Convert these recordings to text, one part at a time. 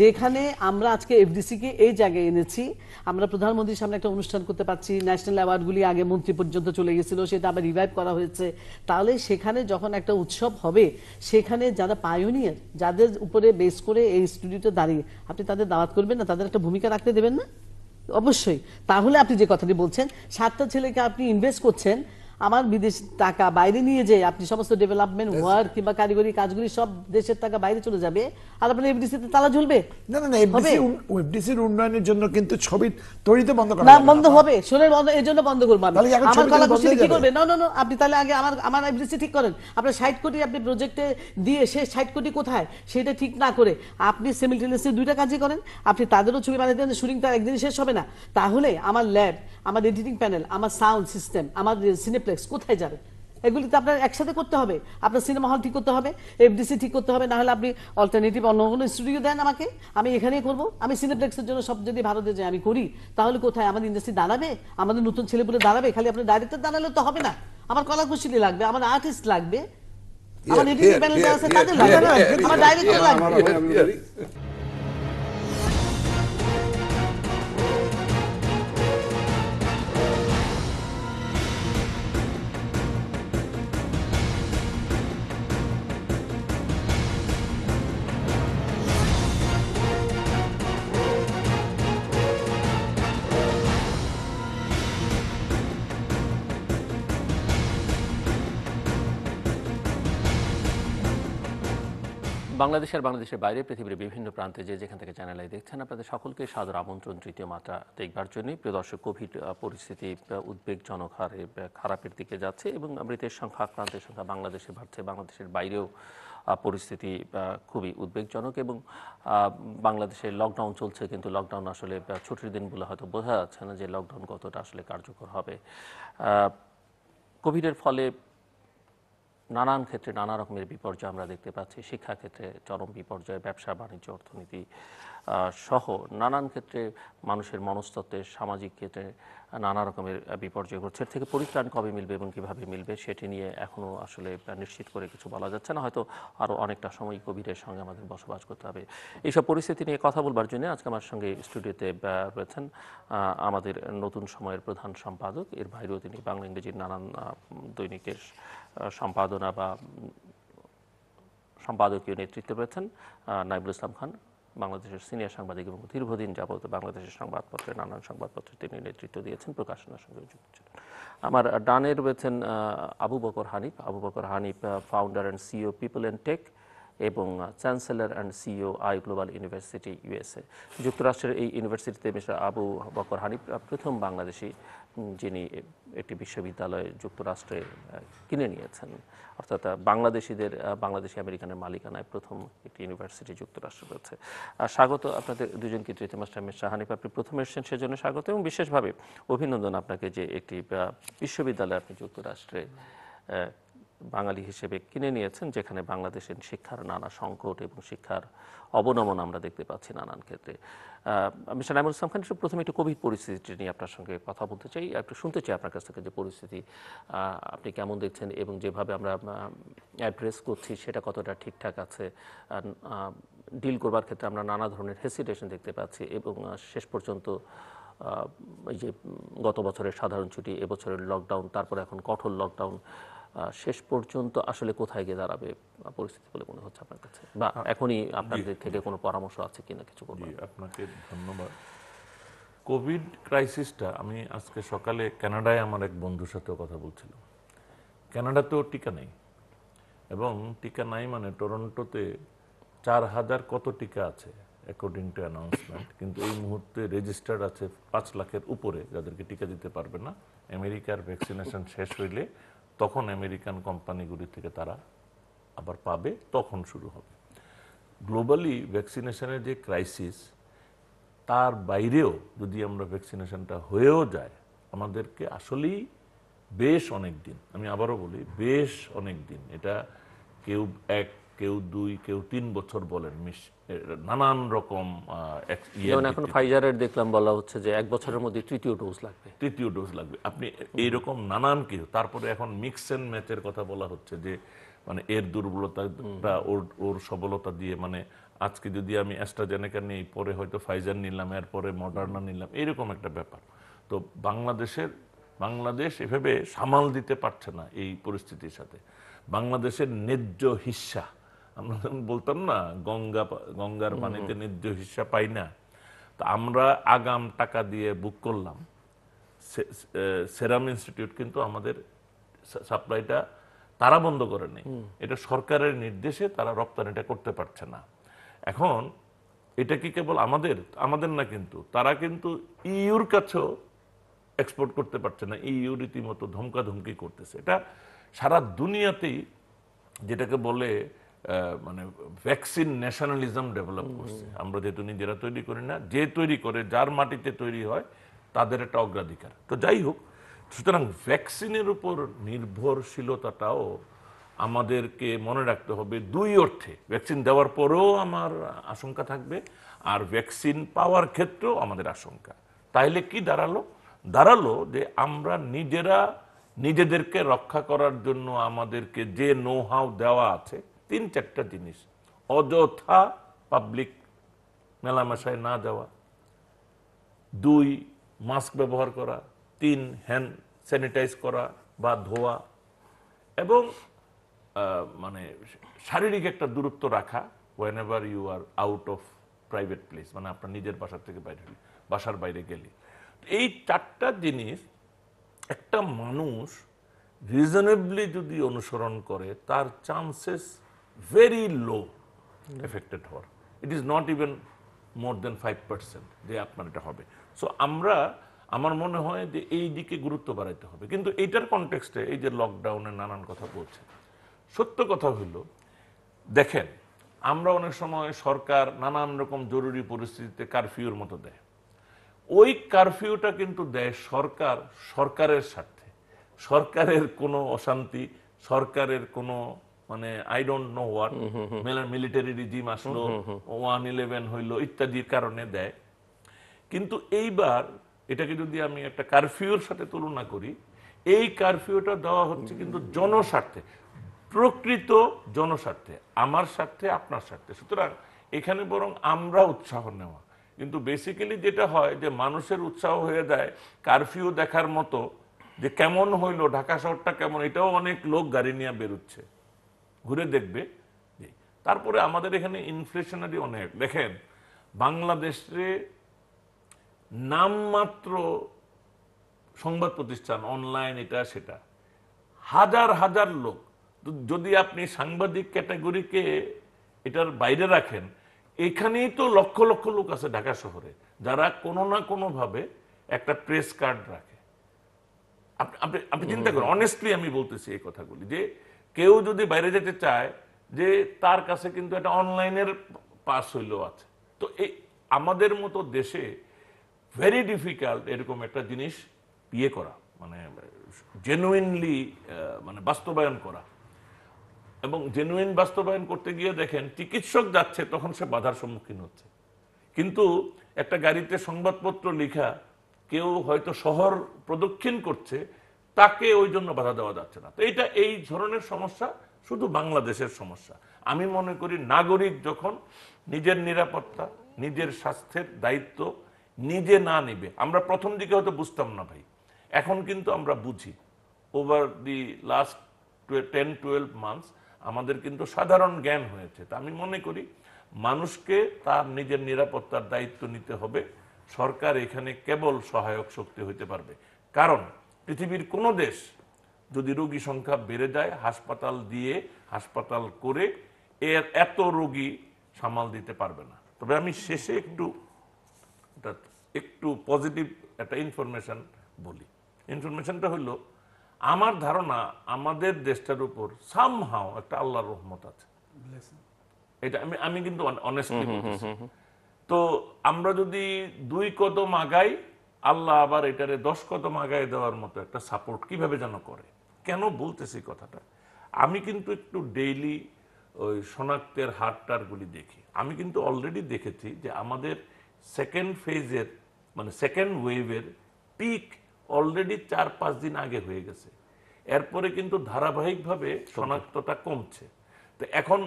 যেখানে আমরা আজকে কে এই জায়গায় এনেছি আমরা প্রধানমন্ত্রীর সামনে একটা অনুষ্ঠান করতে পারছি ন্যাশনাল অ্যাওয়ার্ডগুলি আগে মন্ত্রী পর্যন্ত চলে গেছিল সেটা আবার রিভাইভ করা হয়েছে তাহলে সেখানে যখন একটা উৎসব হবে সেখানে যারা পায়োনিয়ার যাদের উপরে বেস করে এই স্টুডিওতে দাঁড়িয়ে আপনি তাদের দাওয়াত করবেন না তাদের একটা ভূমিকা রাখতে দেবেন না অবশ্যই তাহলে আপনি যে কথাটি বলছেন সাতটা ছেলেকে আপনি ইনভেস্ট করছেন আমার বিদেশ টাকা বাইরে নিয়ে যে আপনি সমস্ত ডেভেলপমেন্ট ওয়ার্ক কিংবা কারিগরি কাজগুলি সব দেশের টাকা বাইরে চলে যাবে আর আপনার এফডিসি তে তালা ঝুলবে না না না এফডিসি এর উন্নয়নের জন্য কিন্তু ছবি তৈরিতে বন্ধ করা না বন্ধ হবে শুনে বন্ধ এর জন্য বন্ধ করব আমি আমার কথা কুশলী কি করবে না না না আপনি তাহলে আগে আমার আমার এফডিসি ঠিক করেন আপনার 60 কোটি আপনি প্রজেক্টে দিয়ে সে 60 কোটি কোথায় সেটা ঠিক না করে আপনি সিমিলটেনিয়াসলি দুইটা কাজই করেন আপনি তাদেরও ছবি বানাতে দেন শুটিং তার একদিন শেষ হবে না তাহলে আমার ল্যাব আমার এডিটিং প্যানেল আমার সাউন্ড সিস্টেম আমার সিনেপ্লেক্স কোথায় যাবে এগুলি তো আপনার একসাথে করতে হবে আপনার সিনেমা হল ঠিক করতে হবে এফডিসি ঠিক করতে হবে না হলে আপনি অল্টারনেটিভ অন্য কোনো স্টুডিও দেন আমাকে আমি এখানেই করব আমি সিনেপ্লেক্সের জন্য সব যদি ভারতে যাই আমি করি তাহলে কোথায় আমাদের ইন্ডাস্ট্রি দাঁড়াবে আমাদের নতুন ছেলেপুলে দাঁড়াবে খালি আপনার ডাইরেক্টর দাঁড়ালে তো হবে না আমার কলা কলাকুশলী লাগবে আমার আর্টিস্ট লাগবে আমার এডিটিং প্যানেল আছে তাদের লাগবে আমার ডাইরেক্টর লাগবে বাংলাদেশের বাংলাদেশের বাইরে পৃথিবীর বিভিন্ন প্রান্তে যে যেখান থেকে চ্যানেল দেখছেন আপনাদের সকলকে সাদর আমন্ত্রণ তৃতীয় মাত্রা দেখবার জন্য প্রিয় দর্শক কোভিড পরিস্থিতি উদ্বেগজনক হারে খারাপের দিকে যাচ্ছে এবং মৃতের সংখ্যা আক্রান্তের সংখ্যা বাংলাদেশে বাড়ছে বাংলাদেশের বাইরেও পরিস্থিতি খুবই উদ্বেগজনক এবং বাংলাদেশে লকডাউন চলছে কিন্তু লকডাউন আসলে ছুটির দিনগুলো হয়তো বোঝা যাচ্ছে না যে লকডাউন কতটা আসলে কার্যকর হবে কোভিডের ফলে নানান ক্ষেত্রে নানা রকমের বিপর্যয় আমরা দেখতে পাচ্ছি শিক্ষাক্ষেত্রে চরম বিপর্যয় ব্যবসা বাণিজ্য অর্থনীতি সহ নানান ক্ষেত্রে মানুষের মনস্তত্ত্বের সামাজিক ক্ষেত্রে নানা রকমের বিপর্যয় ঘটছে এর থেকে পরিত্রাণ কবে মিলবে এবং কীভাবে মিলবে সেটি নিয়ে এখনও আসলে নিশ্চিত করে কিছু বলা যাচ্ছে না হয়তো আরও অনেকটা সময় কোভিডের সঙ্গে আমাদের বসবাস করতে হবে এইসব পরিস্থিতি নিয়ে কথা বলবার জন্য আজকে আমার সঙ্গে স্টুডিওতে রয়েছেন আমাদের নতুন সময়ের প্রধান সম্পাদক এর বাইরেও তিনি বাংলা ইংরেজির নানান দৈনিকের সম্পাদনা বা সম্পাদকীয় নেতৃত্বে রয়েছেন নাইবুল ইসলাম খান বাংলাদেশের সিনিয়র সাংবাদিক এবং দীর্ঘদিন যাবত বাংলাদেশের সংবাদপত্রে নানান সংবাদপত্রে তিনি নেতৃত্ব দিয়েছেন প্রকাশনার সঙ্গে যুক্ত ছিলেন আমার ডানে রয়েছেন Abu Bakr Hanif Abu Bakr Hanif founder and CEO people and tech এবং chancellor and CEO I global university USA যুক্তরাষ্ট্রের এই ইউনিভার্সিটিতে মিস্টার আবু বকর হানিফ প্রথম বাংলাদেশি যিনি একটি বিশ্ববিদ্যালয় যুক্তরাষ্ট্রে কিনে নিয়েছেন অর্থাৎ বাংলাদেশিদের বাংলাদেশি আমেরিকানের মালিকানায় প্রথম একটি ইউনিভার্সিটি যুক্তরাষ্ট্রে রয়েছে আর স্বাগত আপনাদের দুজনকে তৃতীয় মাস্টার মিস শাহানিফ আপনি প্রথম এসেছেন সেজন্য স্বাগত এবং বিশেষভাবে অভিনন্দন আপনাকে যে একটি বিশ্ববিদ্যালয় আপনি যুক্তরাষ্ট্রে বাঙালি হিসেবে কিনে নিয়েছেন যেখানে বাংলাদেশের শিক্ষার নানা সংকট এবং শিক্ষার অবনমন আমরা দেখতে পাচ্ছি নানান ক্ষেত্রে মিস্টার নাইমুল ইসলাম খান প্রথমে একটু কোভিড পরিস্থিতিটি নিয়ে আপনার সঙ্গে কথা বলতে চাই একটু শুনতে চাই আপনার কাছ থেকে যে পরিস্থিতি আপনি কেমন দেখছেন এবং যেভাবে আমরা অ্যাড্রেস করছি সেটা কতটা ঠিকঠাক আছে ডিল করবার ক্ষেত্রে আমরা নানা ধরনের হেসিটেশন দেখতে পাচ্ছি এবং শেষ পর্যন্ত যে গত বছরের সাধারণ ছুটি এবছরের লকডাউন তারপর এখন কঠোর লকডাউন শেষ পর্যন্ত আসলে কোথায় গিয়ে দাঁড়াবে পরিস্থিতি বলে মনে হচ্ছে আপনার কাছে বা এখনই আপনাদের থেকে কোনো পরামর্শ আছে কিনা কিছু করবেন আপনাকে ধন্যবাদ কোভিড ক্রাইসিসটা আমি আজকে সকালে কানাডায় আমার এক বন্ধুর সাথেও কথা বলছিলাম কানাডাতেও টিকা নেই এবং টিকা নাই মানে টরন্টোতে চার হাজার কত টিকা আছে অ্যাকর্ডিং টু অ্যানাউন্সমেন্ট কিন্তু এই মুহূর্তে রেজিস্টার্ড আছে পাঁচ লাখের উপরে যাদেরকে টিকা দিতে পারবে না আমেরিকার ভ্যাকসিনেশন শেষ হইলে তখন আমেরিকান কোম্পানিগুলি থেকে তারা আবার পাবে তখন শুরু হবে গ্লোবালি ভ্যাকসিনেশনের যে ক্রাইসিস তার বাইরেও যদি আমরা ভ্যাকসিনেশনটা হয়েও যায় আমাদেরকে আসলেই বেশ অনেক দিন আমি আবারও বলি বেশ অনেক দিন এটা কেউ এক কেউ দুই কেউ তিন বছর বলেন নানান রকম যেমন এখন ফাইজারের দেখলাম বলা হচ্ছে যে এক বছরের মধ্যে তৃতীয় ডোজ লাগবে তৃতীয় ডোজ লাগবে আপনি এইরকম নানান কিছু তারপরে এখন মিক্স এন্ড ম্যাচের কথা বলা হচ্ছে যে মানে এর দুর্বলতাটা ওর ওর সবলতা দিয়ে মানে আজকে যদি আমি অ্যাস্ট্রাজেনেকা নিই পরে হয়তো ফাইজার নিলাম এরপরে মডার্না নিলাম এরকম একটা ব্যাপার তো বাংলাদেশের বাংলাদেশ এভাবে সামাল দিতে পারছে না এই পরিস্থিতির সাথে বাংলাদেশের ন্যায্য হিসা আমরা বলতাম না গঙ্গা গঙ্গার পানিতে নির্দ হিসা পাই না তো আমরা আগাম টাকা দিয়ে বুক করলাম সেরাম ইনস্টিটিউট কিন্তু আমাদের সাপ্লাইটা তারা বন্ধ করেনি এটা সরকারের নির্দেশে তারা রপ্তানিটা করতে পারছে না এখন এটা কি কেবল আমাদের আমাদের না কিন্তু তারা কিন্তু ইউর কাছেও এক্সপোর্ট করতে পারছে না ইউ রীতিমতো ধমকাধমকি করতেছে এটা সারা দুনিয়াতেই যেটাকে বলে মানে ভ্যাকসিন ন্যাশনালিজম ডেভেলপ করছে আমরা যেহেতু নিজেরা তৈরি করি না যে তৈরি করে যার মাটিতে তৈরি হয় তাদের একটা অগ্রাধিকার তো যাই হোক সুতরাং ভ্যাকসিনের উপর নির্ভরশীলতাটাও আমাদেরকে মনে রাখতে হবে দুই অর্থে ভ্যাকসিন দেওয়ার পরেও আমার আশঙ্কা থাকবে আর ভ্যাকসিন পাওয়ার ক্ষেত্রেও আমাদের আশঙ্কা তাইলে কি দাঁড়ালো দাঁড়ালো যে আমরা নিজেরা নিজেদেরকে রক্ষা করার জন্য আমাদেরকে যে নোহাও দেওয়া আছে তিন চারটা জিনিস অযথা পাবলিক মেলামেশায় না যাওয়া দুই মাস্ক ব্যবহার করা তিন হ্যান্ড স্যানিটাইজ করা বা ধোয়া এবং মানে শারীরিক একটা দূরত্ব রাখা whenever you are out of private place মানে আপনার নিজের বাসার থেকে বাইরে বাসার বাইরে গেলে এই চারটা জিনিস একটা মানুষ রিজনেবলি যদি অনুসরণ করে তার চান্সেস very low affected হওয়ার it is not even more than five percent যে আপনার এটা হবে সো আমরা আমার মনে হয় যে এই দিকে গুরুত্ব বাড়াইতে হবে কিন্তু এইটার কনটেক্সটে এই যে লকডাউনে নানান কথা বলছে সত্য কথা হলো দেখেন আমরা অনেক সময় সরকার নানান রকম জরুরি পরিস্থিতিতে কারফিউর মতো দেয় ওই কারফিউটা কিন্তু দেয় সরকার সরকারের স্বার্থে সরকারের কোনো অশান্তি সরকারের কোনো মানে I don't know what military regime আসলো ওয়ান ইলেভেন হইলো ইত্যাদির কারণে দেয় কিন্তু এইবার এটাকে যদি আমি একটা কারফিউর সাথে তুলনা করি এই কারফিউটা দেওয়া হচ্ছে কিন্তু জনস্বার্থে প্রকৃত জনস্বার্থে আমার স্বার্থে আপনার স্বার্থে সুতরাং এখানে বরং আমরা উৎসাহ নেওয়া কিন্তু বেসিক্যালি যেটা হয় যে মানুষের উৎসাহ হয়ে যায় কারফিউ দেখার মতো যে কেমন হইলো ঢাকা শহরটা কেমন এটাও অনেক লোক গাড়ি নিয়ে বেরোচ্ছে ঘুরে দেখবে তারপরে আমাদের এখানে ইনফ্লেশনারি অনেক দেখেন বাংলাদেশে নামমাত্র সংবাদ প্রতিষ্ঠান অনলাইন এটা সেটা হাজার হাজার লোক যদি আপনি সাংবাদিক ক্যাটাগরিকে এটার বাইরে রাখেন এখানেই তো লক্ষ লক্ষ লোক আছে ঢাকা শহরে যারা কোনো না কোনোভাবে একটা প্রেস কার্ড রাখে আপনি আপনি চিন্তা করেন অনেস্টলি আমি বলতেছি এই কথাগুলি যে কেউ যদি বাইরে যেতে চায় যে তার কাছে কিন্তু একটা অনলাইনের পাস হইলেও আছে তো এই আমাদের মতো দেশে ভেরি ডিফিকাল্ট এরকম একটা জিনিস ইয়ে করা মানে জেনুইনলি মানে বাস্তবায়ন করা এবং জেনুইন বাস্তবায়ন করতে গিয়ে দেখেন চিকিৎসক যাচ্ছে তখন সে বাধার সম্মুখীন হচ্ছে কিন্তু একটা গাড়িতে সংবাদপত্র লেখা কেউ হয়তো শহর প্রদক্ষিণ করছে তাকে ওই জন্য বাধা দেওয়া যাচ্ছে না তো এটা এই ধরনের সমস্যা শুধু বাংলাদেশের সমস্যা আমি মনে করি নাগরিক যখন নিজের নিরাপত্তা নিজের স্বাস্থ্যের দায়িত্ব নিজে না নেবে আমরা প্রথম দিকে হয়তো বুঝতাম না ভাই এখন কিন্তু আমরা বুঝি over the last ten twelve months আমাদের কিন্তু সাধারণ জ্ঞান হয়েছে তা আমি মনে করি মানুষকে তার নিজের নিরাপত্তার দায়িত্ব নিতে হবে সরকার এখানে কেবল সহায়ক শক্তি হইতে পারবে কারণ পৃথিবীর কোনো দেশ যদি রোগী সংখ্যা বেড়ে যায় হাসপাতাল দিয়ে হাসপাতাল করে এর এত রোগী সামাল দিতে পারবে না তবে আমি শেষে একটু একটু পজিটিভ একটা ইনফরমেশন বলি ইনফরমেশনটা হলো আমার ধারণা আমাদের দেশটার উপর সামহাও একটা আল্লাহর রহমত আছে এটা আমি আমি কিন্তু অনেস্টলি তো আমরা যদি দুই কদম আগাই আল্লাহ আবার এটারে দশ কদম আগায় দেওয়ার মতো একটা সাপোর্ট কিভাবে যেন করে কেন বলতেছি কথাটা আমি কিন্তু একটু ডেইলি ওই শনাক্তের হারটারগুলি দেখি আমি কিন্তু অলরেডি দেখেছি যে আমাদের সেকেন্ড ফেজের মানে সেকেন্ড ওয়েভের পিক অলরেডি চার পাঁচ দিন আগে হয়ে গেছে এরপরে কিন্তু ধারাবাহিকভাবে শনাক্তটা কমছে তো এখন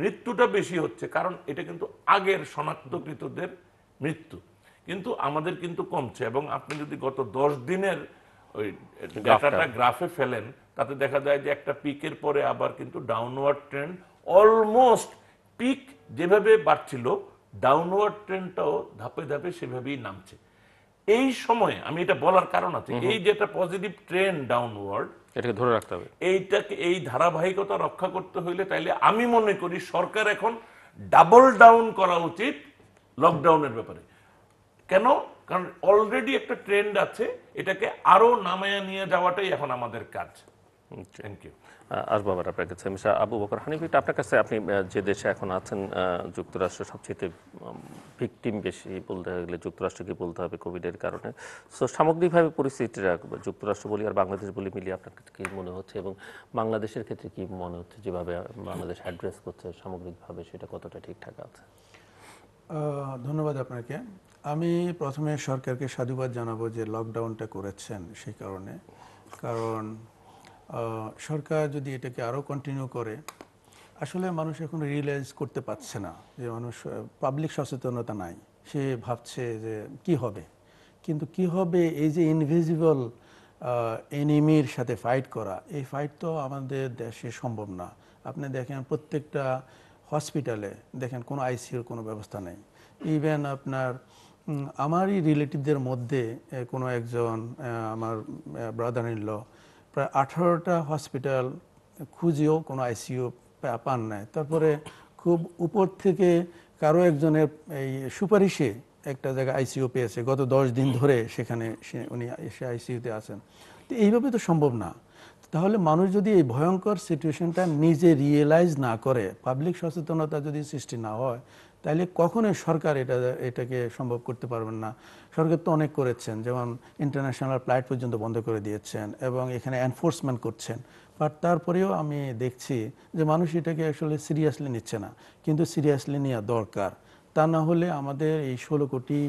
মৃত্যুটা বেশি হচ্ছে কারণ এটা কিন্তু আগের শনাক্তকৃতদের মৃত্যু কিন্তু আমাদের কিন্তু কমছে এবং আপনি যদি গত দশ দিনের ওই ডাটাটা গ্রাফে ফেলেন তাতে দেখা যায় যে একটা পিকের পরে আবার কিন্তু ডাউনওয়ার্ড ট্রেন্ড অলমোস্ট পিক যেভাবে বাড়ছিল ডাউনওয়ার্ড ট্রেন্ডটাও ধাপে ধাপে সেভাবেই নামছে এই সময়ে আমি এটা বলার কারণ আছে এই যেটা পজিটিভ ট্রেন্ড ডাউনওয়ার্ড এটাকে ধরে রাখতে হবে এইটাকে এই ধারাবাহিকতা রক্ষা করতে হইলে তাইলে আমি মনে করি সরকার এখন ডাবল ডাউন করা উচিত লকডাউনের ব্যাপারে কেন কারণ অলরেডি একটা ট্রেন্ড আছে এটাকে আরো নামায় নিয়ে যাওয়াটাই এখন আমাদের কাজ থ্যাংক ইউ আসবো আবার আপনার কাছে মিশা আবু বকর হানিফিট আপনার কাছে আপনি যে দেশে এখন আছেন যুক্তরাষ্ট্র সবচেয়ে ভিকটিম বেশি বলতে গেলে যুক্তরাষ্ট্রকে বলতে হবে কোভিডের কারণে সো সামগ্রিকভাবে পরিস্থিতিটা যুক্তরাষ্ট্র বলি আর বাংলাদেশ বলি মিলিয়ে আপনার কি মনে হচ্ছে এবং বাংলাদেশের ক্ষেত্রে কি মনে হচ্ছে যেভাবে বাংলাদেশ অ্যাড্রেস করছে সামগ্রিকভাবে সেটা কতটা ঠিকঠাক আছে ধন্যবাদ আপনাকে আমি প্রথমে সরকারকে সাধুবাদ জানাবো যে লকডাউনটা করেছেন সেই কারণে কারণ সরকার যদি এটাকে আরও কন্টিনিউ করে আসলে মানুষ এখন রিয়েলাইজ করতে পারছে না যে মানুষ পাবলিক সচেতনতা নাই সে ভাবছে যে কি হবে কিন্তু কি হবে এই যে ইনভিজিবল এনিমির সাথে ফাইট করা এই ফাইট তো আমাদের দেশে সম্ভব না আপনি দেখেন প্রত্যেকটা হসপিটালে দেখেন কোনো আইসিউর কোনো ব্যবস্থা নেই ইভেন আপনার আমারই রিলেটিভদের মধ্যে কোনো একজন আমার ব্রাদার ইন ল প্রায় আঠারোটা হসপিটাল খুঁজেও কোনো আইসিইউ পান নাই তারপরে খুব উপর থেকে কারো একজনের এই সুপারিশে একটা জায়গায় আইসিইউ পেয়েছে গত দশ দিন ধরে সেখানে উনি এসে আইসিইউতে আছেন তো এইভাবে তো সম্ভব না তাহলে মানুষ যদি এই ভয়ঙ্কর সিচুয়েশনটা নিজে রিয়েলাইজ না করে পাবলিক সচেতনতা যদি সৃষ্টি না হয় তাহলে কখনো সরকার এটা এটাকে সম্ভব করতে পারবেন না সরকার তো অনেক করেছেন যেমন ইন্টারন্যাশনাল ফ্লাইট পর্যন্ত বন্ধ করে দিয়েছেন এবং এখানে এনফোর্সমেন্ট করছেন বাট তারপরেও আমি দেখছি যে মানুষ এটাকে আসলে সিরিয়াসলি নিচ্ছে না কিন্তু সিরিয়াসলি নেওয়া দরকার তা না হলে আমাদের এই ষোলো কোটি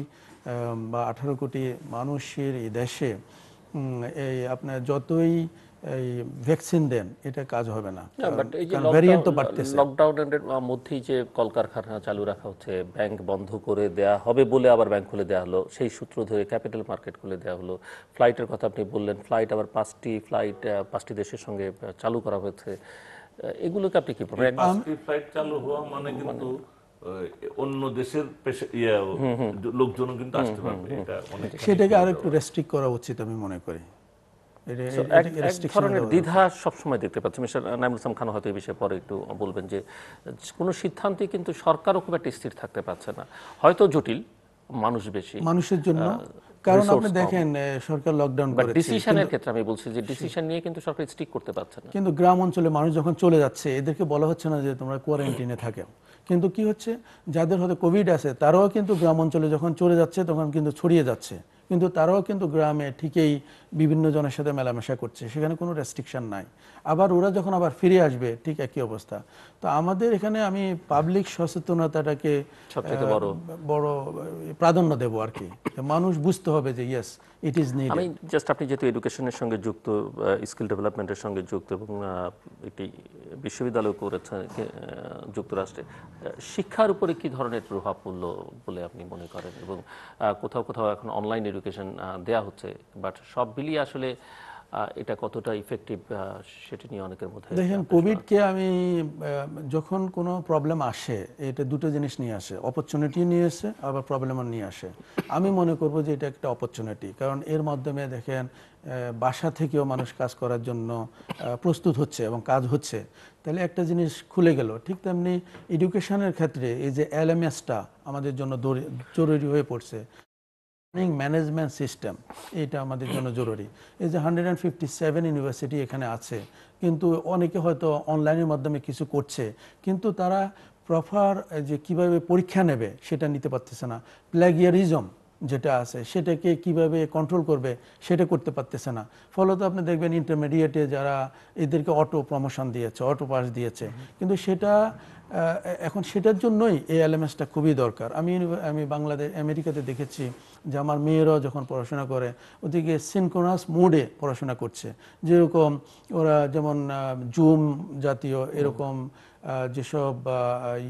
বা আঠারো কোটি মানুষের এই দেশে এই আপনার যতই এই ভ্যাকসিন দেন এটা কাজ হবে না ভ্যারিয়েন্ট তো বাড়তেছে লকডাউনের মধ্যেই যে কলকারখানা চালু রাখা হচ্ছে ব্যাংক বন্ধ করে দেয়া হবে বলে আবার ব্যাংক খুলে দেয়া হলো সেই সূত্র ধরে ক্যাপিটাল মার্কেট খুলে দেয়া হলো ফ্লাইটের কথা আপনি বললেন ফ্লাইট আবার পাঁচটি ফ্লাইট পাঁচটি দেশের সঙ্গে চালু করা হয়েছে এগুলোকে আপনি কি ফ্লাইট চালু হওয়া মানে কিন্তু মানে- অন্য দেশের লোকজন কিন্তু আসতে পারবে সেটাকে আরেকটু রেস্ট্রিক্ট করা উচিত আমি মনে করি এক ধরনের দ্বিধা সবসময় দেখতে পাচ্ছি মিস্টার নাইমুল ইসলাম খান হয়তো এই বিষয়ে পরে একটু বলবেন যে কোনো সিদ্ধান্তে কিন্তু সরকারও খুব একটা স্থির থাকতে পারছে না হয়তো জটিল মানুষ বেশি মানুষের জন্য কারণ আপনি দেখেন সরকার লকডাউন করে ডিসিশনের ক্ষেত্রে আমি বলছি যে ডিসিশন নিয়ে কিন্তু সরকার স্টিক করতে পারছে না কিন্তু গ্রাম অঞ্চলে মানুষ যখন চলে যাচ্ছে এদেরকে বলা হচ্ছে না যে তোমরা কোয়ারেন্টিনে থাকে কিন্তু কি হচ্ছে যাদের হয়তো কোভিড আছে তারাও কিন্তু গ্রাম অঞ্চলে যখন চলে যাচ্ছে তখন কিন্তু ছড়িয়ে যাচ্ছে কিন্তু তারাও কিন্তু গ্রামে ঠিকই বিভিন্ন জনের সাথে মেলামেশা করছে সেখানে কোনো রেস্ট্রিকশান নাই আবার ওরা যখন আবার ফিরে আসবে ঠিক একই অবস্থা তো আমাদের এখানে আমি পাবলিক সচেতনতাটাকে বড় প্রাধান্য দেব আর কি মানুষ বুঝতে হবে যে ইয়েস ইট ইজ নিডেড আমি জাস্ট আপনি যেহেতু এডুকেশনের সঙ্গে যুক্ত স্কিল ডেভেলপমেন্টের সঙ্গে যুক্ত এবং একটি বিশ্ববিদ্যালয় করেছেন যুক্তরাষ্ট্রে শিক্ষার উপরে কি ধরনের প্রভাব পড়ল বলে আপনি মনে করেন এবং কোথাও কোথাও এখন অনলাইন এডুকেশন দেয়া হচ্ছে বাট সব মিলিয়ে আসলে এটা কতটা ইফেক্টিভ সেটা নিয়ে অনেকের মধ্যে দেখেন কোভিডকে আমি যখন কোনো প্রবলেম আসে এটা দুটো জিনিস নিয়ে আসে অপরচুনিটি নিয়ে আসে আবার প্রবলেম নিয়ে আসে আমি মনে করব যে এটা একটা অপরচুনিটি কারণ এর মাধ্যমে দেখেন বাসা থেকেও মানুষ কাজ করার জন্য প্রস্তুত হচ্ছে এবং কাজ হচ্ছে তাহলে একটা জিনিস খুলে গেল ঠিক তেমনি এডুকেশনের ক্ষেত্রে এই যে এলএমএসটা আমাদের জন্য জরুরি হয়ে পড়ছে লার্নিং ম্যানেজমেন্ট সিস্টেম এটা আমাদের জন্য জরুরি এই যে hundred and fifty seven university এখানে আছে কিন্তু অনেকে হয়তো অনলাইনের মাধ্যমে কিছু করছে কিন্তু তারা প্রপার যে কিভাবে পরীক্ষা নেবে সেটা নিতে পারতেছে না প্ল্যাগিয়ারিজম যেটা আছে সেটাকে কিভাবে কন্ট্রোল করবে সেটা করতে পারতেছে না ফলত আপনি দেখবেন ইন্টারমিডিয়েটে যারা এদেরকে অটো প্রমোশন দিয়েছে অটো পাস দিয়েছে কিন্তু সেটা এখন সেটার জন্যই এই এলএমএসটা খুবই দরকার আমি আমি বাংলাদেশ আমেরিকাতে দেখেছি যে আমার মেয়েরাও যখন পড়াশোনা করে ওদিকে সিনকোনাস মোডে পড়াশোনা করছে যেরকম ওরা যেমন জুম জাতীয় এরকম যেসব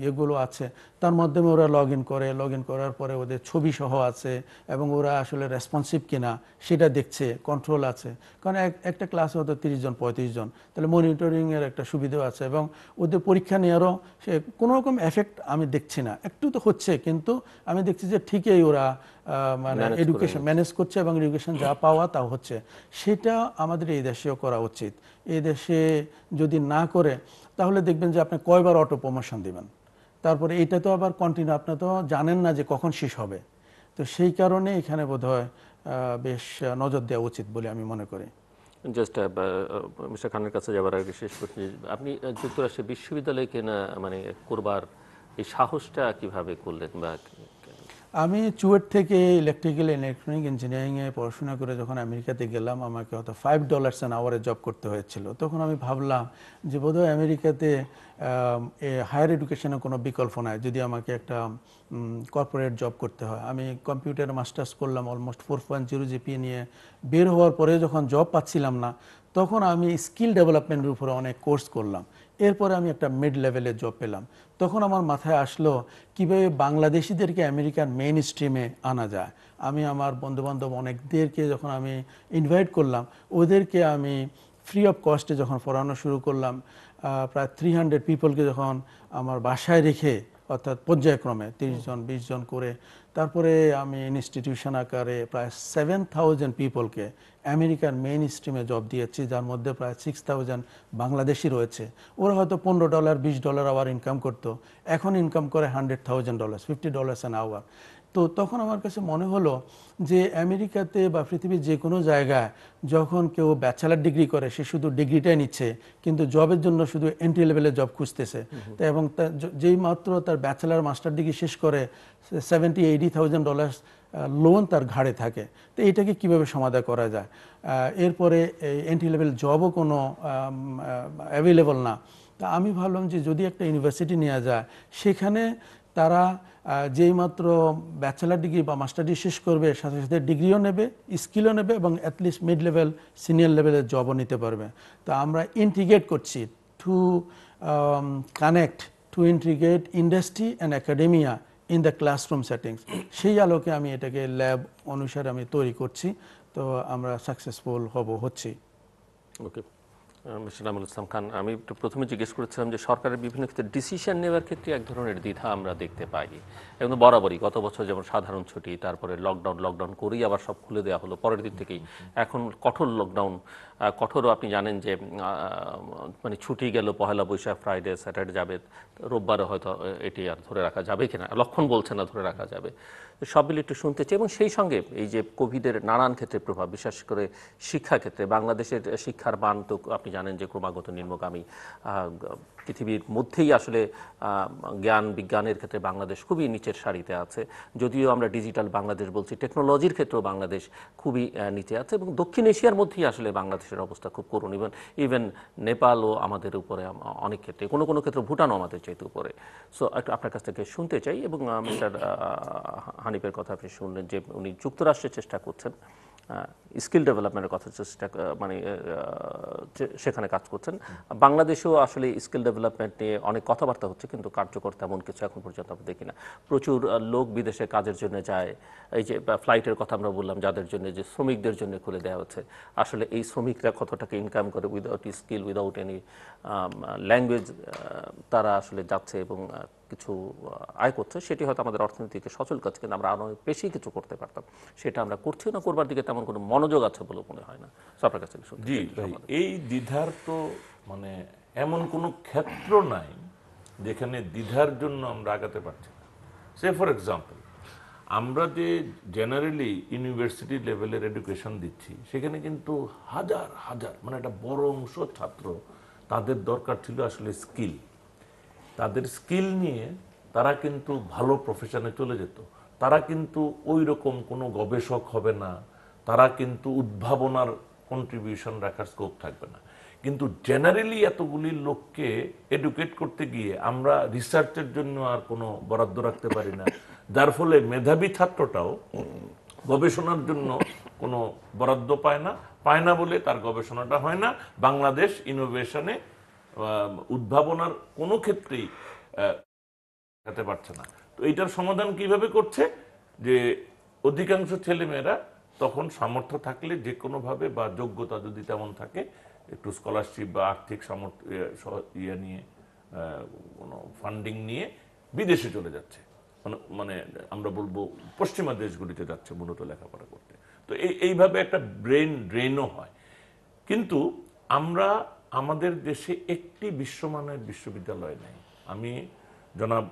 ইয়েগুলো আছে তার মাধ্যমে ওরা লগ ইন করে লগ ইন করার পরে ওদের ছবি সহ আছে এবং ওরা আসলে রেসপন্সিভ কিনা সেটা দেখছে কন্ট্রোল আছে কারণ একটা ক্লাসে হয়তো তিরিশ জন পঁয়ত্রিশ জন তাহলে মনিটরিংয়ের একটা সুবিধাও আছে এবং ওদের পরীক্ষা নেওয়ারও সে কোনো রকম এফেক্ট আমি দেখছি না একটু তো হচ্ছে কিন্তু আমি দেখছি যে ঠিকই ওরা মানে এডুকেশন ম্যানেজ করছে এবং এডুকেশন যা পাওয়া তা হচ্ছে সেটা আমাদের এই দেশেও করা উচিত এই দেশে যদি না করে তাহলে দেখবেন যে আপনি কয়বার অটো প্রমোশন দেবেন তারপরে এটা তো আবার কন্টিনিউ আপনি তো জানেন না যে কখন শেষ হবে তো সেই কারণে এখানে বোধহয় বেশ নজর দেওয়া উচিত বলে আমি মনে করি জাস্ট uh, মিস্টার খানের কাছে যাবার আগে শেষ করছি আপনি যুক্তরাষ্ট্রে বিশ্ববিদ্যালয়কে না মানে করবার এই সাহসটা কিভাবে করলেন বা আমি চুয়েট থেকে ইলেকট্রিক্যাল ইলেকট্রনিক ইঞ্জিনিয়ারিংয়ে পড়াশোনা করে যখন আমেরিকাতে গেলাম আমাকে হয়তো ফাইভ ডলার্স অ্যান আওয়ারে জব করতে হয়েছিল তখন আমি ভাবলাম যে বোধহয় আমেরিকাতে হায়ার এডুকেশনের কোনো বিকল্প নাই যদি আমাকে একটা কর্পোরেট জব করতে হয় আমি কম্পিউটার মাস্টার্স করলাম almost four point zero GP নিয়ে বের হওয়ার পরে যখন জব পাচ্ছিলাম না তখন আমি স্কিল ডেভেলপমেন্টের উপরে অনেক কোর্স করলাম এরপরে আমি একটা মিড লেভেলে জব পেলাম তখন আমার মাথায় আসলো কীভাবে বাংলাদেশিদেরকে আমেরিকার মেইন স্ট্রিমে আনা যায় আমি আমার বন্ধুবান্ধব অনেকদেরকে যখন আমি ইনভাইট করলাম ওদেরকে আমি ফ্রি অফ কস্টে যখন পড়ানো শুরু করলাম প্রায় থ্রি হান্ড্রেড পিপলকে যখন আমার বাসায় রেখে অর্থাৎ পর্যায়ক্রমে তিরিশ জন বিশ জন করে তারপরে আমি ইনস্টিটিউশন আকারে প্রায় সেভেন থাউজেন্ড পিপলকে আমেরিকার মেইন স্ট্রিমে জব দিয়েছি যার মধ্যে প্রায় সিক্স থাউজেন্ড বাংলাদেশি রয়েছে ওরা হয়তো পনেরো ডলার বিশ ডলার আওয়ার ইনকাম করতো এখন ইনকাম করে hundred thousand dollar fifty dollars an hour তো তখন আমার কাছে মনে হলো যে আমেরিকাতে বা পৃথিবীর যে কোনো জায়গায় যখন কেউ ব্যাচেলার ডিগ্রি করে সে শুধু ডিগ্রিটাই নিচ্ছে কিন্তু জবের জন্য শুধু এন্ট্রি লেভেলে জব খুঁজতেছে এবং যেই মাত্র তার ব্যাচেলার মাস্টার ডিগ্রি শেষ করে seventy eighty thousand dollars loan তার ঘাড়ে থাকে তো এটাকে কিভাবে সমাধান করা যায় এরপরে এন্ট্রি লেভেল জবও কোনো অ্যাভেলেবল না তা আমি ভাবলাম যে যদি একটা ইউনিভার্সিটি নেওয়া যায় সেখানে তারা যেই মাত্র ব্যাচেলার ডিগ্রি বা মাস্টার ডিগ্রি শেষ করবে সাথে সাথে ডিগ্রিও নেবে স্কিলও নেবে এবং অ্যাটলিস্ট মিড লেভেল সিনিয়র লেভেলের জবও নিতে পারবে তো আমরা ইন্টিগ্রেট করছি to connect to integrate industry and academia in the classroom settings সেই আলোকে আমি এটাকে ল্যাব অনুসারে আমি তৈরি করছি তো আমরা সাকসেসফুল হব হচ্ছি ওকে মিস্টার আমুল ইসলাম খান আমি একটু প্রথমে জিজ্ঞেস করেছিলাম যে সরকারের বিভিন্ন ক্ষেত্রে ডিসিশন নেওয়ার ক্ষেত্রে এক ধরনের দ্বিধা আমরা দেখতে পাই এবং বরাবরই গত বছর যেমন সাধারণ ছুটি তারপরে লকডাউন লকডাউন করেই আবার সব খুলে দেওয়া হলো পরের দিন থেকেই এখন কঠোর লকডাউন কঠোরও আপনি জানেন যে মানে ছুটি গেল পহেলা বৈশাখ ফ্রাইডে স্যাটারডে যাবে রোববারে হয়তো এটি আর ধরে রাখা যাবে কিনা লক্ষণ বলছে না ধরে রাখা যাবে সব মিলে একটু শুনতে চাই এবং সেই সঙ্গে এই যে কোভিডের নানান ক্ষেত্রে প্রভাব বিশেষ করে শিক্ষা ক্ষেত্রে বাংলাদেশের শিক্ষার মান তো আপনি জানেন যে ক্রমাগত নিম্নগামী পৃথিবীর মধ্যেই আসলে জ্ঞান বিজ্ঞানের ক্ষেত্রে বাংলাদেশ খুবই নিচের সারিতে আছে যদিও আমরা ডিজিটাল বাংলাদেশ বলছি টেকনোলজির ক্ষেত্রেও বাংলাদেশ খুবই নিচে আছে এবং দক্ষিণ এশিয়ার মধ্যেই আসলে বাংলাদেশ বাংলাদেশের অবস্থা খুব করুন ইভেন ইভেন নেপালও আমাদের উপরে অনেক ক্ষেত্রে কোনো কোনো ক্ষেত্রে ভুটানও আমাদের চাইতে উপরে সো একটু আপনার কাছ থেকে শুনতে চাই এবং মিস্টার হানিফের কথা আপনি শুনলেন যে উনি যুক্তরাষ্ট্রের চেষ্টা করছেন স্কিল ডেভেলপমেন্টের কথা চেষ্টা মানে সেখানে কাজ করছেন বাংলাদেশেও আসলে স্কিল ডেভেলপমেন্ট নিয়ে অনেক কথাবার্তা হচ্ছে কিন্তু কার্যকর তেমন কিছু এখন পর্যন্ত আমরা দেখি না প্রচুর লোক বিদেশে কাজের জন্য যায় এই যে ফ্লাইটের কথা আমরা বললাম যাদের জন্য যে শ্রমিকদের জন্য খুলে দেওয়া হচ্ছে আসলে এই শ্রমিকরা কত টাকা ইনকাম করে without skill without any language তারা আসলে যাচ্ছে এবং কিছু আয় করছে সেটি হয়তো আমাদের অর্থনীতিকে সচল করছে কিন্তু আমরা আরও বেশি কিছু করতে পারতাম সেটা আমরা করছি না করবার দিকে তেমন কোনো মনোযোগ আছে বলে মনে হয় না সবার কাছে জি এই দ্বিধার তো মানে এমন কোনো ক্ষেত্র নাই যেখানে দ্বিধার জন্য আমরা আগাতে পারছি না সে ফর এক্সাম্পল আমরা যে জেনারেলি ইউনিভার্সিটি লেভেলের এডুকেশন দিচ্ছি সেখানে কিন্তু হাজার হাজার মানে একটা বড় অংশ ছাত্র তাদের দরকার ছিল আসলে স্কিল তাদের স্কিল নিয়ে তারা কিন্তু ভালো প্রফেশনে চলে যেত তারা কিন্তু ওই রকম কোনো গবেষক হবে না তারা কিন্তু উদ্ভাবনার কন্ট্রিবিউশন রাখার স্কোপ থাকবে না কিন্তু জেনারেলি এতগুলি লোককে এডুকেট করতে গিয়ে আমরা রিসার্চের জন্য আর কোনো বরাদ্দ রাখতে পারি না যার ফলে মেধাবী ছাত্রটাও গবেষণার জন্য কোনো বরাদ্দ পায় না পায় না বলে তার গবেষণাটা হয় না বাংলাদেশ ইনোভেশনে উদ্ভাবনার কোনো ক্ষেত্রেই দেখাতে পারছে না তো এটার সমাধান কিভাবে করছে যে অধিকাংশ ছেলেমেয়েরা তখন সামর্থ্য থাকলে যে কোনোভাবে বা যোগ্যতা যদি তেমন থাকে একটু স্কলারশিপ বা আর্থিক সামর্থ্য ইয়ে নিয়ে কোনো ফান্ডিং নিয়ে বিদেশে চলে যাচ্ছে মানে মানে আমরা বলবো পশ্চিমা দেশগুলিতে যাচ্ছে মূলত লেখাপড়া করতে তো এই এইভাবে একটা ব্রেন ড্রেনও হয় কিন্তু আমরা আমাদের দেশে একটি বিশ্বমানের বিশ্ববিদ্যালয় নেই আমি জনাব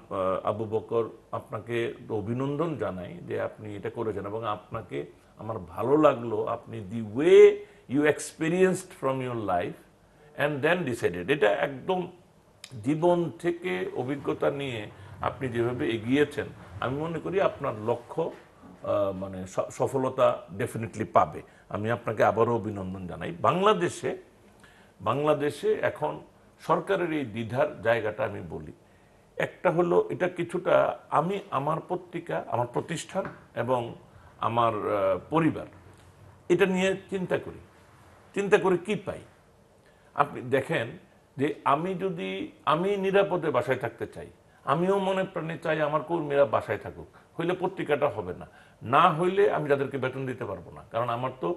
আবু বকর আপনাকে অভিনন্দন জানাই যে আপনি এটা করেছেন এবং আপনাকে আমার ভালো লাগলো আপনি the way you experienced from your life and then decided এটা একদম জীবন থেকে অভিজ্ঞতা নিয়ে আপনি যেভাবে এগিয়েছেন আমি মনে করি আপনার লক্ষ্য মানে সফলতা ডেফিনেটলি পাবে আমি আপনাকে আবারও অভিনন্দন জানাই বাংলাদেশে বাংলাদেশে এখন সরকারের এই দ্বিধার জায়গাটা আমি বলি একটা হলো এটা কিছুটা আমি আমার পত্রিকা আমার প্রতিষ্ঠান এবং আমার পরিবার এটা নিয়ে চিন্তা করি চিন্তা করে কি পাই আপনি দেখেন যে আমি যদি আমি নিরাপদে বাসায় থাকতে চাই আমিও মনে প্রাণে চাই আমার কর্মীরা বাসায় থাকুক হইলে পত্রিকাটা হবে না না হইলে আমি তাদেরকে বেতন দিতে পারবো না কারণ আমার তো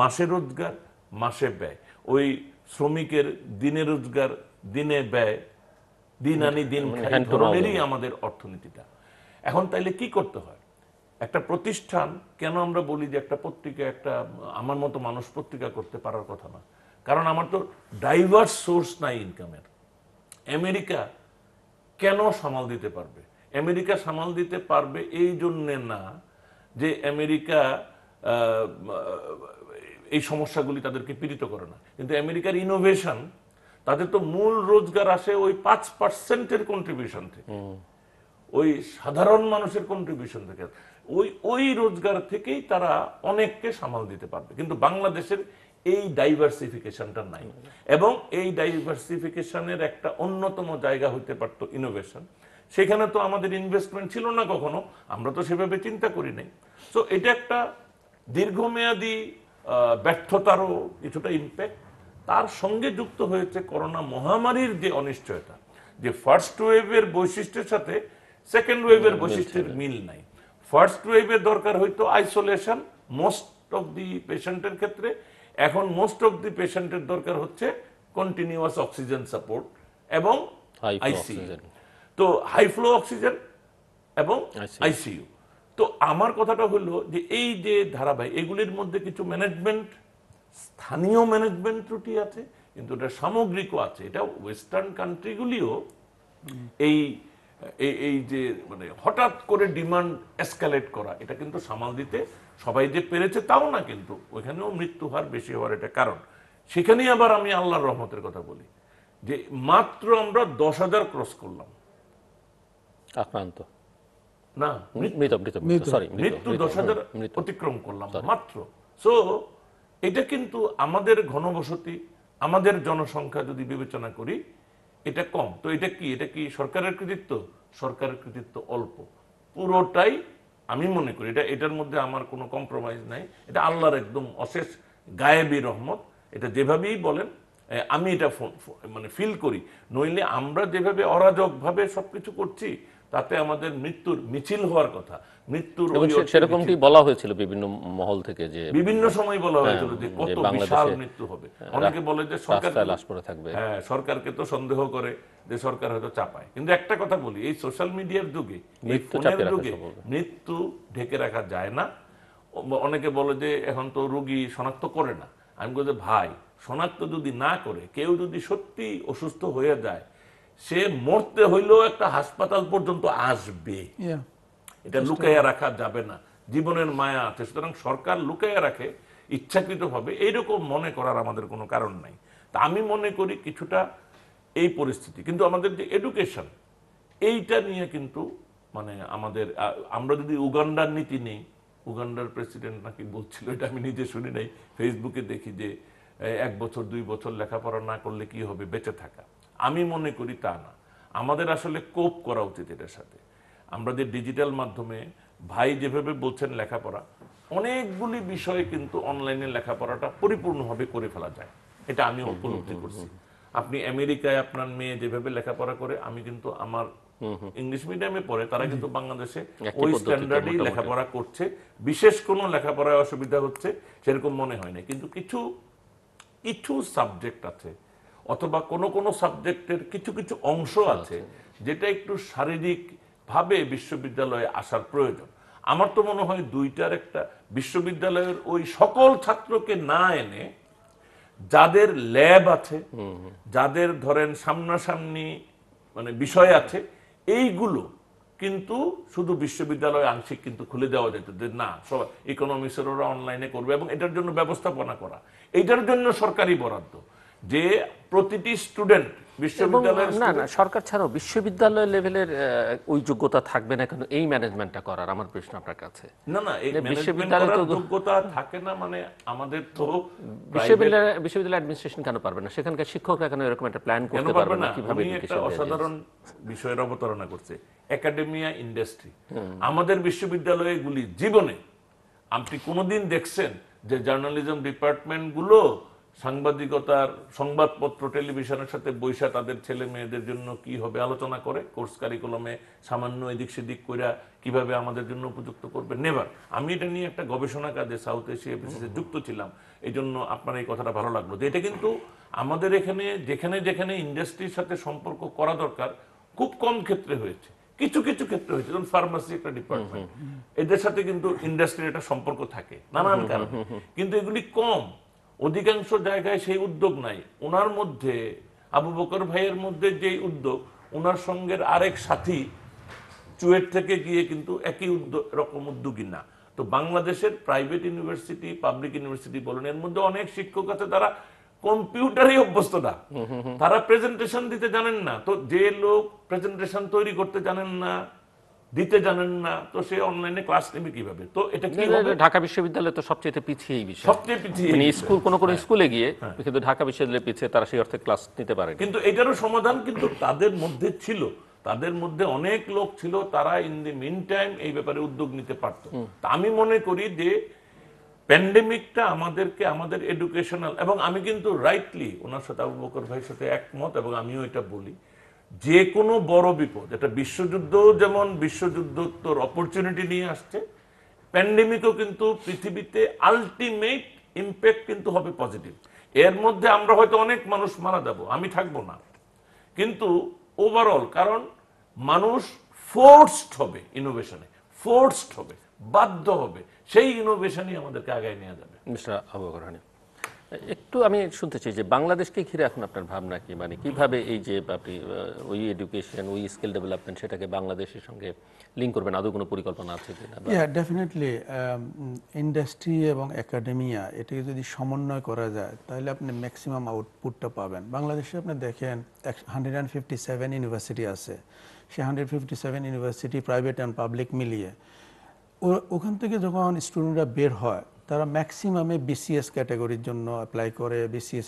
মাসে রোজগার মাসে ব্যয় ওই শ্রমিকের দিনে রোজগার দিনে ব্যয় দিন হ্যাঁ, আনি দিন ধরনেরই আমাদের অর্থনীতিটা এখন তাইলে কি করতে হয় একটা প্রতিষ্ঠান কেন আমরা বলি যে একটা পত্রিকা একটা আমার মতো মানুষ পত্রিকা করতে পারার কথা না কারণ আমার তো ডাইভার্স সোর্স নাই ইনকামের আমেরিকা কেন সামাল দিতে পারবে আমেরিকা সামাল দিতে পারবে এই জন্যে না যে আমেরিকা এই সমস্যাগুলি তাদেরকে পীড়িত করে না কিন্তু আমেরিকার ইনোভেশন তাদের তো মূল রোজগার আসে ওই পাঁচ পার্সেন্টের কন্ট্রিবিউশন থেকে ওই সাধারণ মানুষের কন্ট্রিবিউশন থেকে ওই ওই রোজগার থেকেই তারা অনেককে সামাল দিতে পারবে কিন্তু বাংলাদেশের এই ডাইভার্সিফিকেশনটা নাই এবং এই ডাইভার্সিফিকেশনের একটা অন্যতম জায়গা হতে পারতো ইনোভেশন সেখানে তো আমাদের ইনভেস্টমেন্ট ছিল না কখনো আমরা তো সেভাবে চিন্তা করি নাই সো এটা একটা দীর্ঘমেয়াদী ব্যর্থতারও কিছুটা ইম্প্যাক্ট তার সঙ্গে যুক্ত হয়েছে করোনা মহামারীর যে অনিশ্চয়তা যে ফার্স্ট ওয়েভের বৈশিষ্ট্যের সাথে সেকেন্ড ওয়েভের বৈশিষ্ট্যের মিল নাই ফার্স্ট ওয়েভে দরকার হইতো আইসোলেশন মোস্ট অফ দি পেশেন্টের ক্ষেত্রে এখন মোস্ট অফ দি পেশেন্টের দরকার হচ্ছে কন্টিনিউয়াস অক্সিজেন সাপোর্ট এবং আইসিইউ তো হাই ফ্লো অক্সিজেন এবং আইসিইউ তো আমার কথাটা হলো যে এই যে ধারাবাহিক এগুলির মধ্যে কিছু ম্যানেজমেন্ট স্থানীয় ম্যানেজমেন্ট ত্রুটি আছে কিন্তু এটা সামগ্রিকও আছে এটা ওয়েস্টার্ন কান্ট্রিগুলিও এই এই যে মানে হঠাৎ করে ডিমান্ড এসকালেট করা এটা কিন্তু সামাল দিতে সবাই যে পেরেছে তাও না কিন্তু ওইখানেও মৃত্যু হার বেশি হওয়ার এটা কারণ সেখানেই আবার আমি আল্লাহর রহমতের কথা বলি যে মাত্র আমরা দশ হাজার ক্রস করলাম আক্রান্ত না মৃত মৃত সরি মৃত্যু দশ অতিক্রম করলাম মাত্র সো এটা কিন্তু আমাদের ঘনবসতি আমাদের জনসংখ্যা যদি বিবেচনা করি এটা কম তো এটা কি এটা কি সরকারের কৃতিত্ব সরকারের কৃতিত্ব অল্প পুরোটাই আমি মনে করি এটা এটার মধ্যে আমার কোনো কম্প্রোমাইজ নাই এটা আল্লাহর একদম অশেষ গায়েবি রহমত এটা যেভাবেই বলেন আমি এটা মানে ফিল করি নইলে আমরা যেভাবে অরাজকভাবে সবকিছু করছি তাতে আমাদের মৃত্যুর মিছিল হওয়ার কথা মৃত্যুর সেরকমটি বলা হয়েছিল বিভিন্ন মহল থেকে যে বিভিন্ন সময় বলা হ্যাঁ, হয়েছিল যে কত বিশাল মৃত্যু হবে অনেকে বলে যে সরকার লাশ পড়ে থাকবে হ্যাঁ সরকারকে তো সন্দেহ করে যে সরকার হয়তো চাপায় কিন্তু একটা কথা বলি এই সোশ্যাল মিডিয়ার যুগে ফোনের যুগে মৃত্যু ঢেকে রাখা যায় না অনেকে বলে যে এখন তো রুগী শনাক্ত করে না আমি বলতে ভাই শনাক্ত যদি না করে কেউ যদি সত্যি অসুস্থ হয়ে যায় সে মরতে হইলেও একটা হাসপাতাল পর্যন্ত আসবে এটা লুকাইয়া রাখা যাবে না জীবনের মায়া আছে সুতরাং সরকার লুকাইয়া রাখে ইচ্ছাকৃত ভাবে এইরকম মনে করার আমাদের কোনো কারণ নাই তা আমি মনে করি কিছুটা এই পরিস্থিতি কিন্তু আমাদের যে এডুকেশন এইটা নিয়ে কিন্তু মানে আমাদের আমরা যদি উগান্ডার নীতি নেই উগান্ডার প্রেসিডেন্ট নাকি বলছিল এটা আমি নিজে শুনি নাই ফেসবুকে দেখি যে এক বছর দুই বছর লেখাপড়া না করলে কি হবে বেঁচে থাকা আমি মনে করি তা না আমাদের আসলে কোপ করা উচিত এটার সাথে আমরা যে ডিজিটাল মাধ্যমে ভাই যেভাবে বলছেন লেখাপড়া অনেকগুলি বিষয়ে কিন্তু অনলাইনে লেখাপড়াটা পরিপূর্ণভাবে করে ফেলা যায় এটা আমি উপলব্ধি করছি আপনি আমেরিকায় আপনার মেয়ে যেভাবে লেখাপড়া করে আমি কিন্তু আমার ইংলিশ মিডিয়ামে পড়ে তারা কিন্তু বাংলাদেশে ওই স্ট্যান্ডার্ডেই লেখাপড়া করছে বিশেষ কোনো লেখাপড়ায় অসুবিধা হচ্ছে সেরকম মনে হয় না কিন্তু কিছু কিছু সাবজেক্ট আছে অথবা কোনো কোনো সাবজেক্টের কিছু কিছু অংশ আচ্ছা, আছে যেটা একটু শারীরিকভাবে বিশ্ববিদ্যালয়ে আসার প্রয়োজন আমার তো মনে হয় দুইটার একটা বিশ্ববিদ্যালয়ের ওই সকল ছাত্রকে না এনে যাদের ল্যাব আছে যাদের ধরেন সামনাসামনি মানে বিষয় আছে এইগুলো কিন্তু শুধু বিশ্ববিদ্যালয় আংশিক কিন্তু খুলে দেওয়া যেত যে না সব ইকোনমিক্সের ওরা অনলাইনে করবে এবং এটার জন্য ব্যবস্থাপনা করা এটার জন্য সরকারি বরাদ্দ যে প্রতিটি স্টুডেন্ট সরকার ওই যোগ্যতা থাকবে এই করার মানে বিশ্ববিদ্যালয় মানে আমাদের কেন পারবে না সেখানকার শিক্ষকরা একটা প্ল্যান করতে পারবে না কিভাবে অসাধারণ বিষয়ের অবতারণা করছে একাডেমিয়া ইন্ডাস্ট্রি আমাদের বিশ্ববিদ্যালয়গুলি জীবনে আপনি কোনদিন দেখছেন যে জার্নালিজম ডিপার্টমেন্টগুলো সাংবাদিকতার সংবাদপত্র টেলিভিশনের সাথে বৈশা তাদের ছেলে মেয়েদের জন্য কি হবে আলোচনা করে কোর্স কারিকুলামে সামান্য এদিক সেদিক করে কিভাবে আমাদের জন্য উপযুক্ত করবে নেভার আমি এটা নিয়ে একটা গবেষণা কাজে সাউথ এশিয়া বিশেষে যুক্ত ছিলাম এই জন্য আপনার এই কথাটা ভালো লাগলো যে এটা কিন্তু আমাদের এখানে যেখানে যেখানে ইন্ডাস্ট্রির সাথে সম্পর্ক করা দরকার খুব কম ক্ষেত্রে হয়েছে কিছু কিছু ক্ষেত্রে হয়েছে যেমন ফার্মাসি একটা ডিপার্টমেন্ট এদের সাথে কিন্তু ইন্ডাস্ট্রির একটা সম্পর্ক থাকে নানান কারণে কিন্তু এগুলি কম অধিকাংশ জায়গায় সেই উদ্যোগ নাই ওনার মধ্যে আবু বকর ভাইয়ের মধ্যে যে উদ্যোগ ওনার সঙ্গে আরেক সাথী চুয়েট থেকে গিয়ে কিন্তু একই উদ্যোগ রকম উদ্যোগই না তো বাংলাদেশের প্রাইভেট ইউনিভার্সিটি পাবলিক ইউনিভার্সিটি বলেন এর মধ্যে অনেক শিক্ষক আছে তারা কম্পিউটারে অভ্যস্ত না তারা প্রেজেন্টেশন দিতে জানেন না তো যে লোক প্রেজেন্টেশন তৈরি করতে জানেন না দিতে জানেন না তো সে অনলাইনে ক্লাস নেবে কিভাবে তো এটা কি হবে ঢাকা বিশ্ববিদ্যালয়ে তো সবচেয়ে পিছিয়ে এই বিষয় সবচেয়ে পিছিয়ে মানে স্কুল কোন কোন স্কুলে গিয়ে হ্যাঁ। কিন্তু ঢাকা বিশ্ববিদ্যালয়ে পিছিয়ে তারা সেই অর্থে ক্লাস নিতে পারে কিন্তু এটারও সমাধান কিন্তু তাদের মধ্যে ছিল তাদের মধ্যে অনেক লোক ছিল তারা ইন দি মিন টাইম এই ব্যাপারে উদ্যোগ নিতে পারত আমি মনে করি যে প্যান্ডেমিকটা আমাদেরকে আমাদের এডুকেশনাল এবং আমি কিন্তু রাইটলি ওনার সাথে আবু বকর ভাইয়ের সাথে একমত এবং আমিও এটা বলি যে কোনো বড় বিপদ এটা বিশ্বযুদ্ধ যেমন বিশ্বযুদ্ধোত্তর অপরচুনিটি নিয়ে আসছে প্যান্ডেমিকও কিন্তু পৃথিবীতে আলটিমেট ইম্প্যাক্ট কিন্তু হবে পজিটিভ এর মধ্যে আমরা হয়তো অনেক মানুষ মারা যাব আমি থাকবো না কিন্তু ওভারঅল কারণ মানুষ ফোর্সড হবে ইনোভেশনে ফোর্সড হবে বাধ্য হবে সেই ইনোভেশনই আমাদেরকে আগায় নিয়ে যাবে একটু আমি শুনতে চাই যে বাংলাদেশকে ঘিরে এখন আপনার ভাবনা কি মানে কিভাবে এই যে আপনি ওই এডুকেশন ওই স্কিল ডেভেলপমেন্ট সেটাকে বাংলাদেশের সঙ্গে লিঙ্ক করবেন আদৌ কোনো পরিকল্পনা আছে কিনা হ্যাঁ ডেফিনেটলি ইন্ডাস্ট্রি এবং একাডেমিয়া এটাকে যদি সমন্বয় করা যায় তাহলে আপনি ম্যাক্সিমাম আউটপুটটা পাবেন বাংলাদেশে আপনি দেখেন hundred and fifty seven university আছে সে hundred fifty seven university private and public মিলিয়ে ওখান থেকে যখন স্টুডেন্টরা বের হয় তারা ম্যাক্সিমামে বিসিএস ক্যাটাগরির জন্য অ্যাপ্লাই করে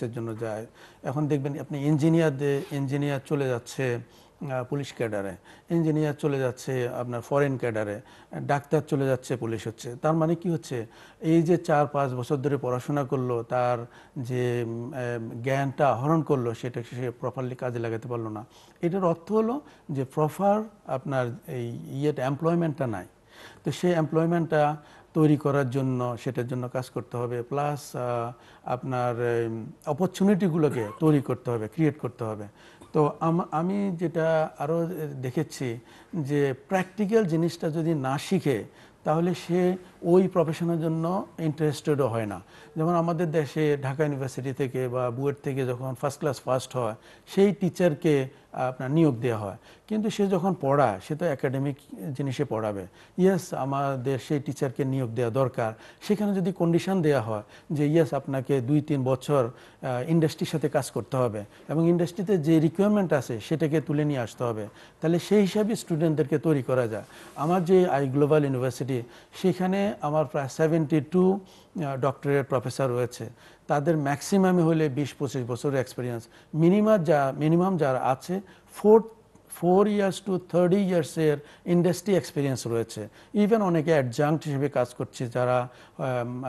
এর জন্য যায় এখন দেখবেন আপনি ইঞ্জিনিয়ারদের ইঞ্জিনিয়ার চলে যাচ্ছে পুলিশ ক্যাডারে ইঞ্জিনিয়ার চলে যাচ্ছে আপনার ফরেন ক্যাডারে ডাক্তার চলে যাচ্ছে পুলিশ হচ্ছে তার মানে কি হচ্ছে এই যে চার পাঁচ বছর ধরে পড়াশোনা করলো তার যে জ্ঞানটা আহরণ করলো সেটা সে প্রপারলি কাজে লাগাতে পারলো না এটার অর্থ হলো যে প্রপার আপনার এই ইয়েটা এমপ্লয়মেন্টটা নাই তো সেই এমপ্লয়মেন্টটা তৈরি করার জন্য সেটার জন্য কাজ করতে হবে প্লাস আপনার অপরচুনিটিগুলোকে তৈরি করতে হবে ক্রিয়েট করতে হবে তো আমি যেটা আরও দেখেছি যে প্র্যাকটিক্যাল জিনিসটা যদি না শিখে তাহলে সে ওই প্রফেশনের জন্য ইন্টারেস্টেডও হয় না যেমন আমাদের দেশে ঢাকা ইউনিভার্সিটি থেকে বা বুয়েট থেকে যখন ফার্স্ট ক্লাস ফার্স্ট হয় সেই টিচারকে আপনার নিয়োগ দেওয়া হয় কিন্তু সে যখন পড়া সে তো একাডেমিক জিনিসে পড়াবে ইয়েস আমাদের সেই টিচারকে নিয়োগ দেওয়া দরকার সেখানে যদি কন্ডিশন দেওয়া হয় যে ইয়েস আপনাকে দুই তিন বছর ইন্ডাস্ট্রির সাথে কাজ করতে হবে এবং ইন্ডাস্ট্রিতে যে রিকোয়ারমেন্ট আছে সেটাকে তুলে নিয়ে আসতে হবে তাহলে সেই হিসাবে স্টুডেন্টদেরকে তৈরি করা যায় আমার যে আই গ্লোবাল ইউনিভার্সিটি সেখানে আমার প্রায় সেভেন্টি টু ডক্টরেট প্রফেসর রয়েছে তাদের ম্যাক্সিমামে হলে বিশ পঁচিশ বছরের এক্সপিরিয়েন্স মিনিমাম যা মিনিমাম যারা আছে fourth four years to thirty ইয়ার্সের ইন্ডাস্ট্রি এক্সপিরিয়েন্স রয়েছে ইভেন অনেকে অ্যাডজাঙ্ক হিসেবে কাজ করছে যারা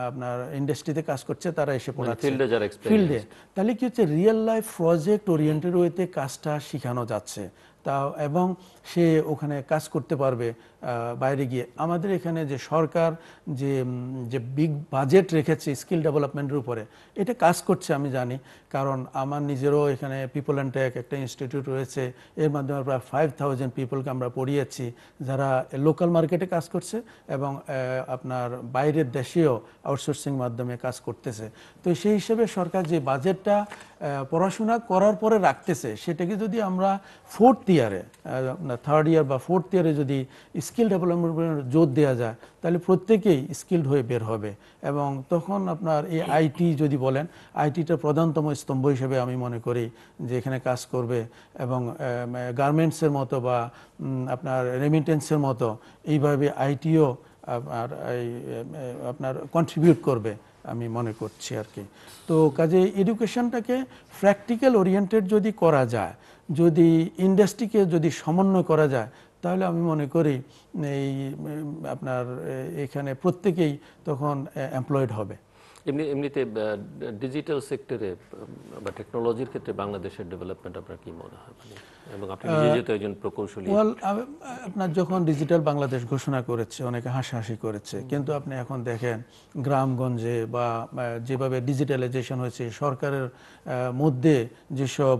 আপনার ইন্ডাস্ট্রিতে কাজ করছে তারা এসে মানে পড়াচ্ছে ফিল্ডে তাহলে কি হচ্ছে রিয়েল লাইফ প্রজেক্ট ওরিয়েন্টেড ওয়েতে কাজটা শেখানো যাচ্ছে তা এবং সে ওখানে কাজ করতে পারবে বাইরে গিয়ে আমাদের এখানে যে সরকার যে যে বিগ বাজেট রেখেছে স্কিল ডেভেলপমেন্টের উপরে এটা কাজ করছে আমি জানি কারণ আমার নিজেরও এখানে পিপল অ্যান্ড ট্যাক একটা ইনস্টিটিউট রয়েছে এর মাধ্যমে প্রায় ফাইভ থাউজেন্ড পিপলকে আমরা পড়িয়েছি যারা লোকাল মার্কেটে কাজ করছে এবং আপনার বাইরের দেশেও আউটসোর্সিং মাধ্যমে কাজ করতেছে তো সেই হিসেবে সরকার যে বাজেটটা পড়াশোনা করার পরে রাখতেছে সেটাকে যদি আমরা ফোর্থ ইয়ারে থার্ড ইয়ার বা ফোর্থ ইয়ারে যদি স্কিল ডেভেলপমেন্ট জোর দেওয়া যায় তাহলে প্রত্যেকেই স্কিল্ড হয়ে বের হবে এবং তখন আপনার এই আইটি যদি বলেন আইটিটা প্রধানতম স্তম্ভ হিসেবে আমি মনে করি যে এখানে কাজ করবে এবং গার্মেন্টসের মতো বা আপনার রেমিটেন্সের মতো এইভাবে আইটিও আপনার আপনার কন্ট্রিবিউট করবে আমি মনে করছি আর কি তো কাজে এডুকেশনটাকে প্র্যাকটিক্যাল ওরিয়েন্টেড যদি করা যায় যদি ইন্ডাস্ট্রিকে যদি সমন্বয় করা যায় তাহলে আমি মনে করি এই আপনার এখানে প্রত্যেকেই তখন এমপ্লয়েড হবে এমনি এমনিতে ডিজিটাল সেক্টরে বা টেকনোলজির ক্ষেত্রে বাংলাদেশের ডেভেলপমেন্ট আপনার কি মনে হয় মানে, এবং আপনি যেহেতু একজন প্রকৌশলী ওয়েল আপনার যখন ডিজিটাল বাংলাদেশ ঘোষণা করেছে অনেকে হাসাহাসি করেছে কিন্তু আপনি এখন দেখেন গ্রামগঞ্জে বা যেভাবে ডিজিটালাইজেশন হয়েছে সরকারের মধ্যে যেসব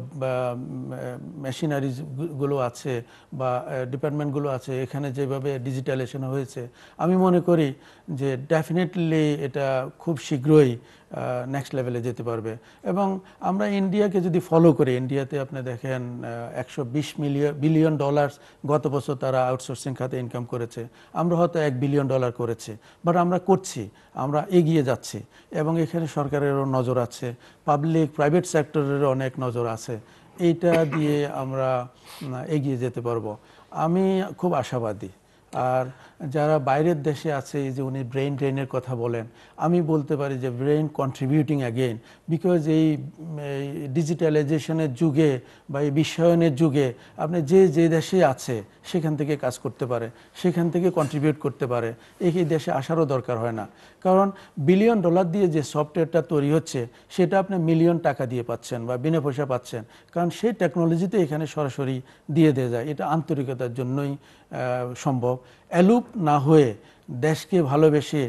গুলো আছে বা ডিপার্টমেন্টগুলো আছে এখানে যেভাবে ডিজিটালাইজেশন হয়েছে আমি মনে করি যে ডেফিনেটলি এটা খুব শীঘ্র শীঘ্রই নেক্সট লেভেলে যেতে পারবে এবং আমরা ইন্ডিয়াকে যদি ফলো করি ইন্ডিয়াতে আপনি দেখেন একশো বিশ মিলিয়ন বিলিয়ন ডলার্স গত বছর তারা আউটসোর্সিং খাতে ইনকাম করেছে আমরা হয়তো এক বিলিয়ন ডলার করেছি বাট আমরা করছি আমরা এগিয়ে যাচ্ছি এবং এখানে সরকারেরও নজর আছে পাবলিক প্রাইভেট সেক্টরেরও অনেক নজর আছে এইটা দিয়ে আমরা এগিয়ে যেতে পারবো আমি খুব আশাবাদী আর যারা বাইরের দেশে আছে যে উনি ব্রেন ড্রেনের কথা বলেন আমি বলতে পারি যে ব্রেন কন্ট্রিবিউটিং অ্যাগেন বিকজ এই ডিজিটালাইজেশনের যুগে বা এই বিশ্বায়নের যুগে আপনি যে যে দেশে আছে সেখান থেকে কাজ করতে পারে সেখান থেকে কন্ট্রিবিউট করতে পারে এই দেশে আসারও দরকার হয় না কারণ বিলিয়ন ডলার দিয়ে যে সফটওয়্যারটা তৈরি হচ্ছে সেটা আপনি মিলিয়ন টাকা দিয়ে পাচ্ছেন বা বিনা পয়সা পাচ্ছেন কারণ সেই টেকনোলজিতে এখানে সরাসরি দিয়ে দেওয়া যায় এটা আন্তরিকতার জন্যই সম্ভব অ্যালুপ না হয়ে দেশকে ভালোবেসে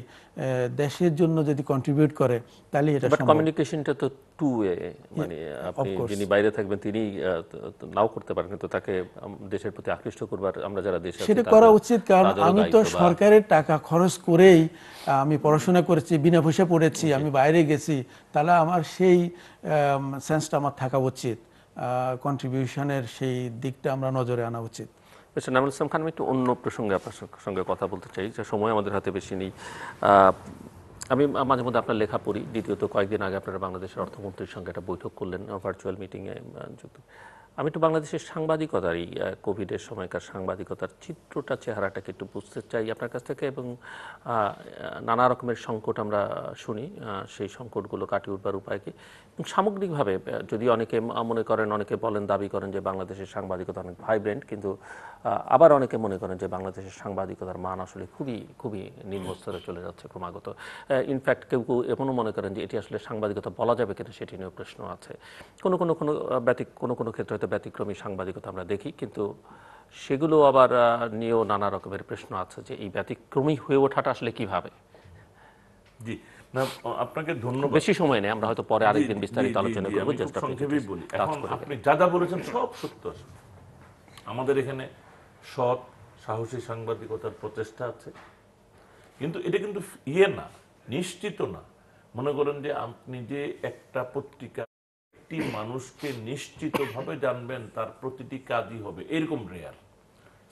দেশের জন্য যদি কন্ট্রিবিউট করে তাহলে এটা সম্ভব কমিউনিকেশনটা তো টু ওয়ে মানে আপনি যিনি বাইরে থাকবেন তিনি নাও করতে পারেন কিন্তু তাকে দেশের প্রতি আকৃষ্ট করবার আমরা যারা দেশে সেটা করা উচিত কারণ আমি তো সরকারের টাকা খরচ করেই আমি পড়াশোনা করেছি বিনা পয়সা পড়েছি আমি বাইরে গেছি তাহলে আমার সেই সেন্সটা আমার থাকা উচিত কন্ট্রিবিউশনের সেই দিকটা আমরা নজরে আনা উচিত মিস্টার নামুল ইসলাম খান আমি একটু অন্য প্রসঙ্গে আপনার সঙ্গে কথা বলতে চাই যে সময় আমাদের হাতে বেশি নেই আমি মাঝে মধ্যে আপনার লেখা পড়ি দ্বিতীয়ত কয়েকদিন আগে আপনারা বাংলাদেশের অর্থমন্ত্রীর সঙ্গে একটা বৈঠক করলেন ভার্চুয়াল মিটিংয়ে যুক্ত আমি একটু বাংলাদেশের সাংবাদিকতার এই কোভিডের সময়কার সাংবাদিকতার চিত্রটা চেহারাটাকে একটু বুঝতে চাই আপনার কাছ থেকে এবং নানা রকমের সংকট আমরা শুনি সেই সংকটগুলো কাটিয়ে উঠবার উপায় কি সামগ্রিকভাবে যদি অনেকে মনে করেন অনেকে বলেন দাবি করেন যে বাংলাদেশের সাংবাদিকতা অনেক ভাইব্রেন্ট কিন্তু আবার অনেকে মনে করেন যে বাংলাদেশের সাংবাদিকতার মান আসলে খুবই খুবই নিম্নস্তরে চলে যাচ্ছে ক্রমাগত ইনফ্যাক্ট কেউ কেউ এমনও মনে করেন যে এটি আসলে সাংবাদিকতা বলা যাবে কিনা সেটি নিয়েও প্রশ্ন আছে কোনো কোনো কোনো ব্যতিক কোনো কোনো ক্ষেত্রে একটা ব্যতিক্রমী সাংবাদিকতা আমরা দেখি কিন্তু সেগুলো আবার নিয়েও নানা রকমের প্রশ্ন আছে যে এই ব্যতিক্রমী হয়ে ওঠাটা আসলে কিভাবে জি আপনাকে ধন্যবাদ বেশি সময় নেই আমরা হয়তো পরে আরেকদিন বিস্তারিত আলোচনা করব সংক্ষেপে বলি আপনি যা যা বলেছেন সব সত্য আমাদের এখানে সৎ সাহসী সাংবাদিকতার প্রচেষ্টা আছে কিন্তু এটা কিন্তু ইয়ে না নিশ্চিত না মনে করেন যে আপনি যে একটা পত্রিকা একটি মানুষকে নিশ্চিতভাবে জানবেন তার প্রতিটি কাজই হবে এরকম রেয়ার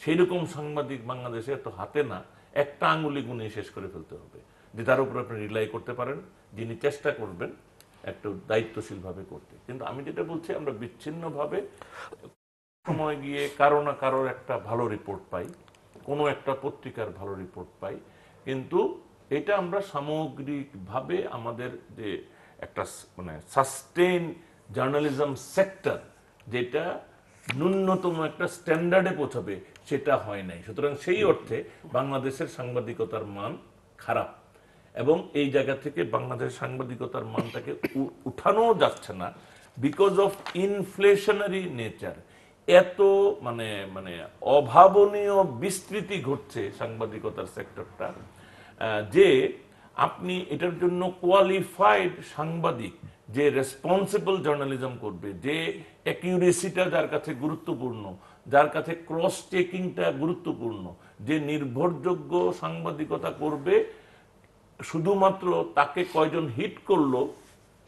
সেইরকম সাংবাদিক বাংলাদেশে এত হাতে না একটা আঙুলি গুনে শেষ করে ফেলতে হবে যে তার উপর আপনি রিলাই করতে পারেন যিনি চেষ্টা করবেন একটু দায়িত্বশীলভাবে করতে কিন্তু আমি যেটা বলছি আমরা বিচ্ছিন্নভাবে সময় গিয়ে কারো না কারোর একটা ভালো রিপোর্ট পাই কোনো একটা পত্রিকার ভালো রিপোর্ট পাই কিন্তু এটা আমরা সামগ্রিকভাবে আমাদের যে একটা মানে সাস্টেন জার্নালিজম সেক্টর যেটা ন্যূনতম একটা স্ট্যান্ডার্ডে পৌঁছাবে সেটা হয় নাই সুতরাং সেই অর্থে বাংলাদেশের সাংবাদিকতার মান খারাপ এবং এই জায়গা থেকে বাংলাদেশের সাংবাদিকতার মানটাকে উঠানো যাচ্ছে না বিকজ অফ ইনফ্লেশনারি নেচার এত মানে মানে অভাবনীয় বিস্তৃতি ঘটছে সাংবাদিকতার সেক্টরটা যে আপনি এটার জন্য কোয়ালিফাইড সাংবাদিক যে রেসপন্সিবল জার্নালিজম করবে যে অ্যাকিউরেসিটা যার কাছে গুরুত্বপূর্ণ যার কাছে ক্রস চেকিংটা গুরুত্বপূর্ণ যে নির্ভরযোগ্য সাংবাদিকতা করবে শুধুমাত্র তাকে কয়জন হিট করলো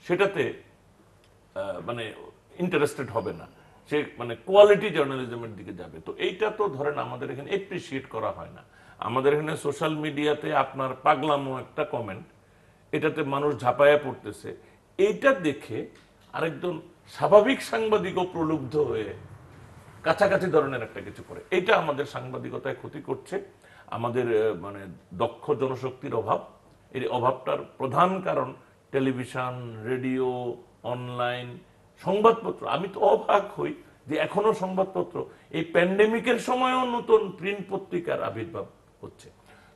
সেটাতে মানে ইন্টারেস্টেড হবে না সে মানে কোয়ালিটি জার্নালিজমের দিকে যাবে তো এইটা তো ধরেন আমাদের এখানে অ্যাপ্রিসিয়েট করা হয় না আমাদের এখানে সোশ্যাল মিডিয়াতে আপনার পাগলামো একটা কমেন্ট এটাতে মানুষ ঝাঁপায়া পড়তেছে এইটা দেখে আরেকজন স্বাভাবিক সাংবাদিকও প্রলুব্ধ হয়ে কাছাকাছি ধরনের একটা কিছু করে এটা আমাদের সাংবাদিকতায় ক্ষতি করছে আমাদের মানে দক্ষ জনশক্তির অভাব এই অভাবটার প্রধান কারণ টেলিভিশন রেডিও অনলাইন সংবাদপত্র আমি তো অবাক হই যে এখনো সংবাদপত্র এই প্যান্ডেমিকের সময়ও নতুন প্রিন্ট পত্রিকার আবির্ভাব হচ্ছে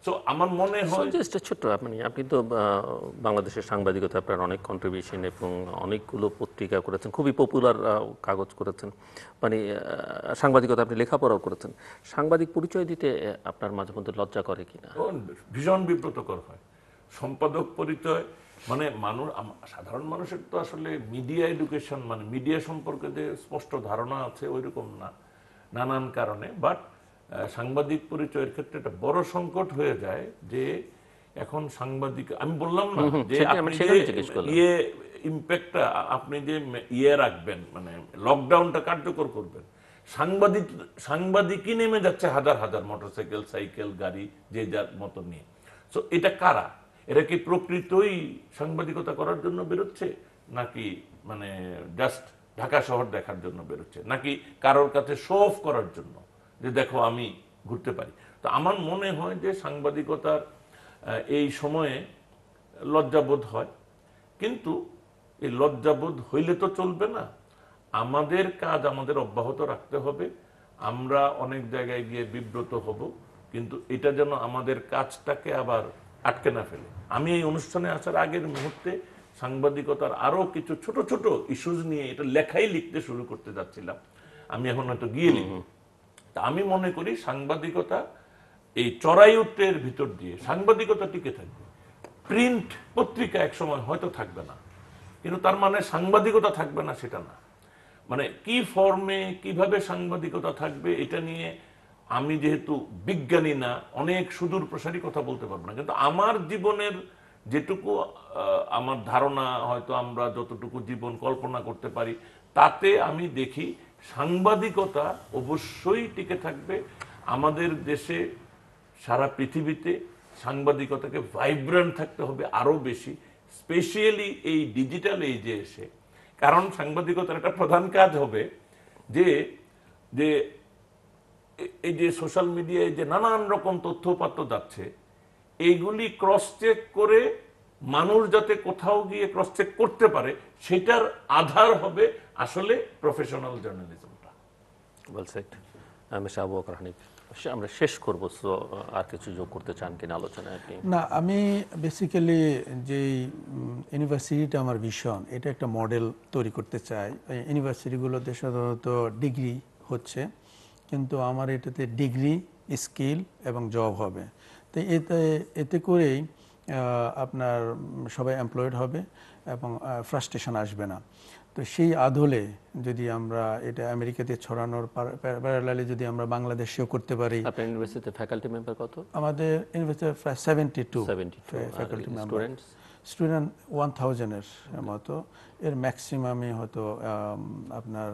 সো আমার মনে হয় জাস্ট ছোট্ট আপনি আপনি তো বাংলাদেশের সাংবাদিকতা আপনার অনেক কন্ট্রিবিউশন এবং অনেকগুলো পত্রিকা করেছেন খুবই পপুলার কাগজ করেছেন মানে সাংবাদিকতা আপনি লেখাপড়াও করেছেন সাংবাদিক পরিচয় দিতে আপনার মাঝে মধ্যে লজ্জা করে কিনা ভীষণ বিব্রতকর হয় সম্পাদক পরিচয় মানে মানুষ সাধারণ মানুষের তো আসলে মিডিয়া এডুকেশন মানে মিডিয়া সম্পর্কে যে স্পষ্ট ধারণা আছে ওই রকম না নানান কারণে বাট সাংবাদিক পরিচয়ের ক্ষেত্রে একটা বড় সংকট হয়ে যায় যে এখন সাংবাদিক আমি বললাম না যে ইয়ে ইম্প্যাক্টটা আপনি যে ইয়ে রাখবেন মানে লকডাউনটা কার্যকর করবেন সাংবাদিক সাংবাদিকই নেমে যাচ্ছে হাজার হাজার মোটরসাইকেল সাইকেল গাড়ি যে যার মতো নিয়ে সো এটা কারা এরা কি প্রকৃতই সাংবাদিকতা করার জন্য বেরোচ্ছে নাকি মানে জাস্ট ঢাকা শহর দেখার জন্য বেরোচ্ছে নাকি কারোর কাছে শো অফ করার জন্য যে দেখো আমি ঘুরতে পারি তো আমার মনে হয় যে সাংবাদিকতার এই সময়ে লজ্জাবোধ হয় কিন্তু এই লজ্জাবোধ হইলে তো চলবে না আমাদের কাজ আমাদের অব্যাহত রাখতে হবে আমরা অনেক জায়গায় গিয়ে বিব্রত হব কিন্তু এটা যেন আমাদের কাজটাকে আবার আটকে না ফেলে আমি এই অনুষ্ঠানে আসার আগের মুহূর্তে সাংবাদিকতার আরও কিছু ছোট ছোট ইস্যুজ নিয়ে এটা লেখাই লিখতে শুরু করতে যাচ্ছিলাম আমি এখন হয়তো গিয়ে লিখব আমি মনে করি সাংবাদিকতা এই চড়াই উত্তরের ভিতর দিয়ে সাংবাদিকতা টিকে থাকবে প্রিন্ট পত্রিকা একসময় হয়তো থাকবে না কিন্তু তার মানে সাংবাদিকতা থাকবে না সেটা না মানে কি ফর্মে কিভাবে সাংবাদিকতা থাকবে এটা নিয়ে আমি যেহেতু বিজ্ঞানী না অনেক সুদূর প্রসারী কথা বলতে পারবো না কিন্তু আমার জীবনের যেটুকু আমার ধারণা হয়তো আমরা যতটুকু জীবন কল্পনা করতে পারি তাতে আমি দেখি সাংবাদিকতা অবশ্যই টিকে থাকবে আমাদের দেশে সারা পৃথিবীতে সাংবাদিকতাকে ভাইব্রান্ট থাকতে হবে আরও বেশি স্পেশিয়ালি এই ডিজিটাল এইজে এসে কারণ সাংবাদিকতার একটা প্রধান কাজ হবে যে যে এই যে সোশ্যাল মিডিয়ায় যে নানান রকম তথ্যপাত্র যাচ্ছে এইগুলি ক্রস চেক করে মানুষ যাতে কোথাও গিয়ে ক্রস চেক করতে পারে সেটার আধার হবে আসলে প্রফেশনাল জার্নালিজমটা বলছে আমি শাহ বকর আমরা শেষ করব সো আর কিছু যোগ করতে চান কিনা আলোচনায় আলোচনা না আমি বেসিক্যালি যে ইউনিভার্সিটিটা আমার ভীষণ এটা একটা মডেল তৈরি করতে চাই ইউনিভার্সিটিগুলোতে সাধারণত ডিগ্রি হচ্ছে কিন্তু আমার এটাতে ডিগ্রি স্কিল এবং জব হবে তো এতে এতে করেই আপনার সবাই এমপ্লয়েড হবে এবং ফ্রাস্ট্রেশন আসবে না তো সেই আদলে যদি আমরা এটা আমেরিকাতে ছড়ানোর প্যারালালে যদি আমরা বাংলাদেশেও করতে পারি আপনার ইউনিভার্সিটিতে ফ্যাকাল্টি মেম্বার কত আমাদের ইউনিভার্সিটি প্রায় seventy two faculty member student one থাউজেন্ডের মতো এর ম্যাক্সিমামই হয়তো আপনার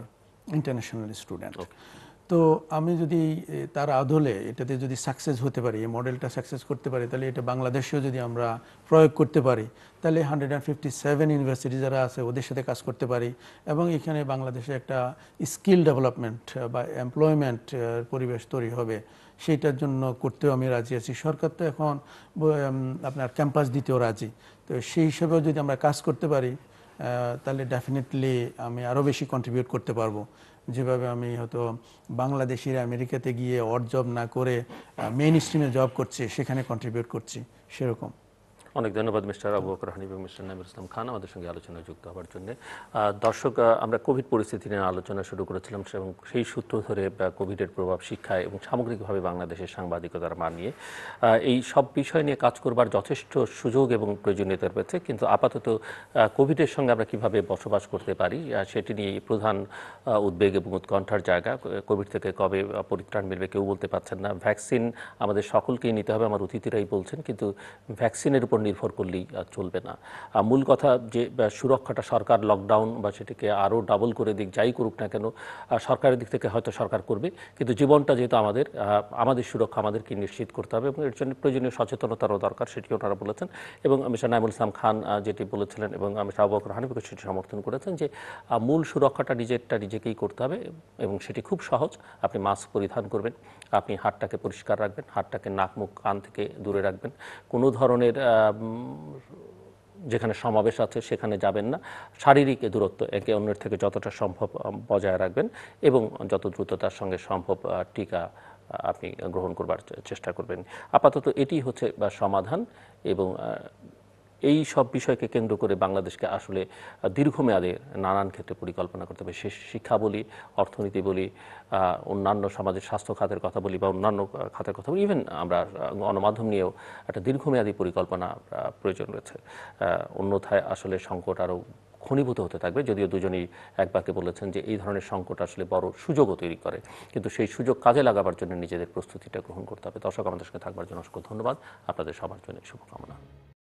ইন্টারন্যাশনাল স্টুডেন্ট তো আমি যদি তার আদলে এটাতে যদি সাকসেস হতে পারি এই মডেলটা সাকসেস করতে পারি তাহলে এটা বাংলাদেশেও যদি আমরা প্রয়োগ করতে পারি তাহলে hundred and fifty seven university যারা আছে ওদের সাথে কাজ করতে পারি এবং এখানে বাংলাদেশে একটা স্কিল ডেভেলপমেন্ট বা এমপ্লয়মেন্ট পরিবেশ তৈরি হবে সেইটার জন্য করতেও আমি রাজি আছি সরকার তো এখন আপনার ক্যাম্পাস দিতেও রাজি তো সেই হিসেবেও যদি আমরা কাজ করতে পারি তাহলে ডেফিনেটলি আমি আরও বেশি কন্ট্রিবিউট করতে পারবো যেভাবে আমি হয়তো বাংলাদেশিরা আমেরিকাতে গিয়ে অড জব না করে মেইন স্ট্রিমে জব করছি সেখানে কন্ট্রিবিউট করছি সেরকম অনেক ধন্যবাদ মিস্টার আবু বকর হানিফ এবং মিস্টার নামির ইসলাম খান আমাদের সঙ্গে আলোচনায় যুক্ত হওয়ার জন্য দর্শক আমরা কোভিড পরিস্থিতি নিয়ে আলোচনা শুরু করেছিলাম এবং সেই সূত্র ধরে কোভিডের প্রভাব শিক্ষায় এবং সামগ্রিকভাবে বাংলাদেশের সাংবাদিকতার মান নিয়ে এই সব বিষয় নিয়ে কাজ করবার যথেষ্ট সুযোগ এবং প্রয়োজনীয়তা রয়েছে কিন্তু আপাতত কোভিডের সঙ্গে আমরা কিভাবে বসবাস করতে পারি সেটি নিয়ে প্রধান উদ্বেগ এবং উৎকণ্ঠার জায়গা কোভিড থেকে কবে পরিত্রাণ মিলবে কেউ বলতে পারছেন না ভ্যাকসিন আমাদের সকলকেই নিতে হবে আমার অতিথিরাই বলছেন কিন্তু ভ্যাকসিনের উপর নির্ভর করলেই চলবে না মূল কথা যে সুরক্ষাটা সরকার লকডাউন বা সেটিকে আরও ডাবল করে দিক যাই করুক না কেন সরকারের দিক থেকে হয়তো সরকার করবে কিন্তু জীবনটা যেহেতু আমাদের আমাদের সুরক্ষা আমাদেরকে নিশ্চিত করতে হবে এবং এর জন্য প্রয়োজনীয় সচেতনতারও দরকার সেটি ওনারা বলেছেন এবং মিশা নাইমুল ইসলাম খান যেটি বলেছিলেন এবং আমি শাহবাক রহানিবিকে সেটি সমর্থন করেছেন যে মূল সুরক্ষাটা নিজেরটা নিজেকেই করতে হবে এবং সেটি খুব সহজ আপনি মাস্ক পরিধান করবেন আপনি হাতটাকে পরিষ্কার রাখবেন হাতটাকে নাক মুখ কান থেকে দূরে রাখবেন কোনো ধরনের যেখানে সমাবেশ আছে সেখানে যাবেন না শারীরিক দূরত্ব একে অন্যের থেকে যতটা সম্ভব বজায় রাখবেন এবং যত দ্রুততার সঙ্গে সম্ভব টিকা আপনি গ্রহণ করবার চেষ্টা করবেন আপাতত এটি হচ্ছে সমাধান এবং এই সব বিষয়কে কেন্দ্র করে বাংলাদেশকে আসলে দীর্ঘমেয়াদে নানান ক্ষেত্রে পরিকল্পনা করতে হবে সে শিক্ষা বলি অর্থনীতি বলি অন্যান্য সমাজের স্বাস্থ্য খাতের কথা বলি বা অন্যান্য খাতের কথা বলি ইভেন আমরা গণমাধ্যম নিয়েও একটা দীর্ঘমেয়াদী পরিকল্পনা প্রয়োজন রয়েছে অন্যথায় আসলে সংকট আরও ঘনীভূত হতে থাকবে যদিও দুজনেই একবারকে বলেছেন যে এই ধরনের সংকট আসলে বড় সুযোগও তৈরি করে কিন্তু সেই সুযোগ কাজে লাগাবার জন্য নিজেদের প্রস্তুতিটা গ্রহণ করতে হবে দর্শক আমাদের সঙ্গে থাকবার জন্য অসংখ্য ধন্যবাদ আপনাদের সবার জন্য শুভকামনা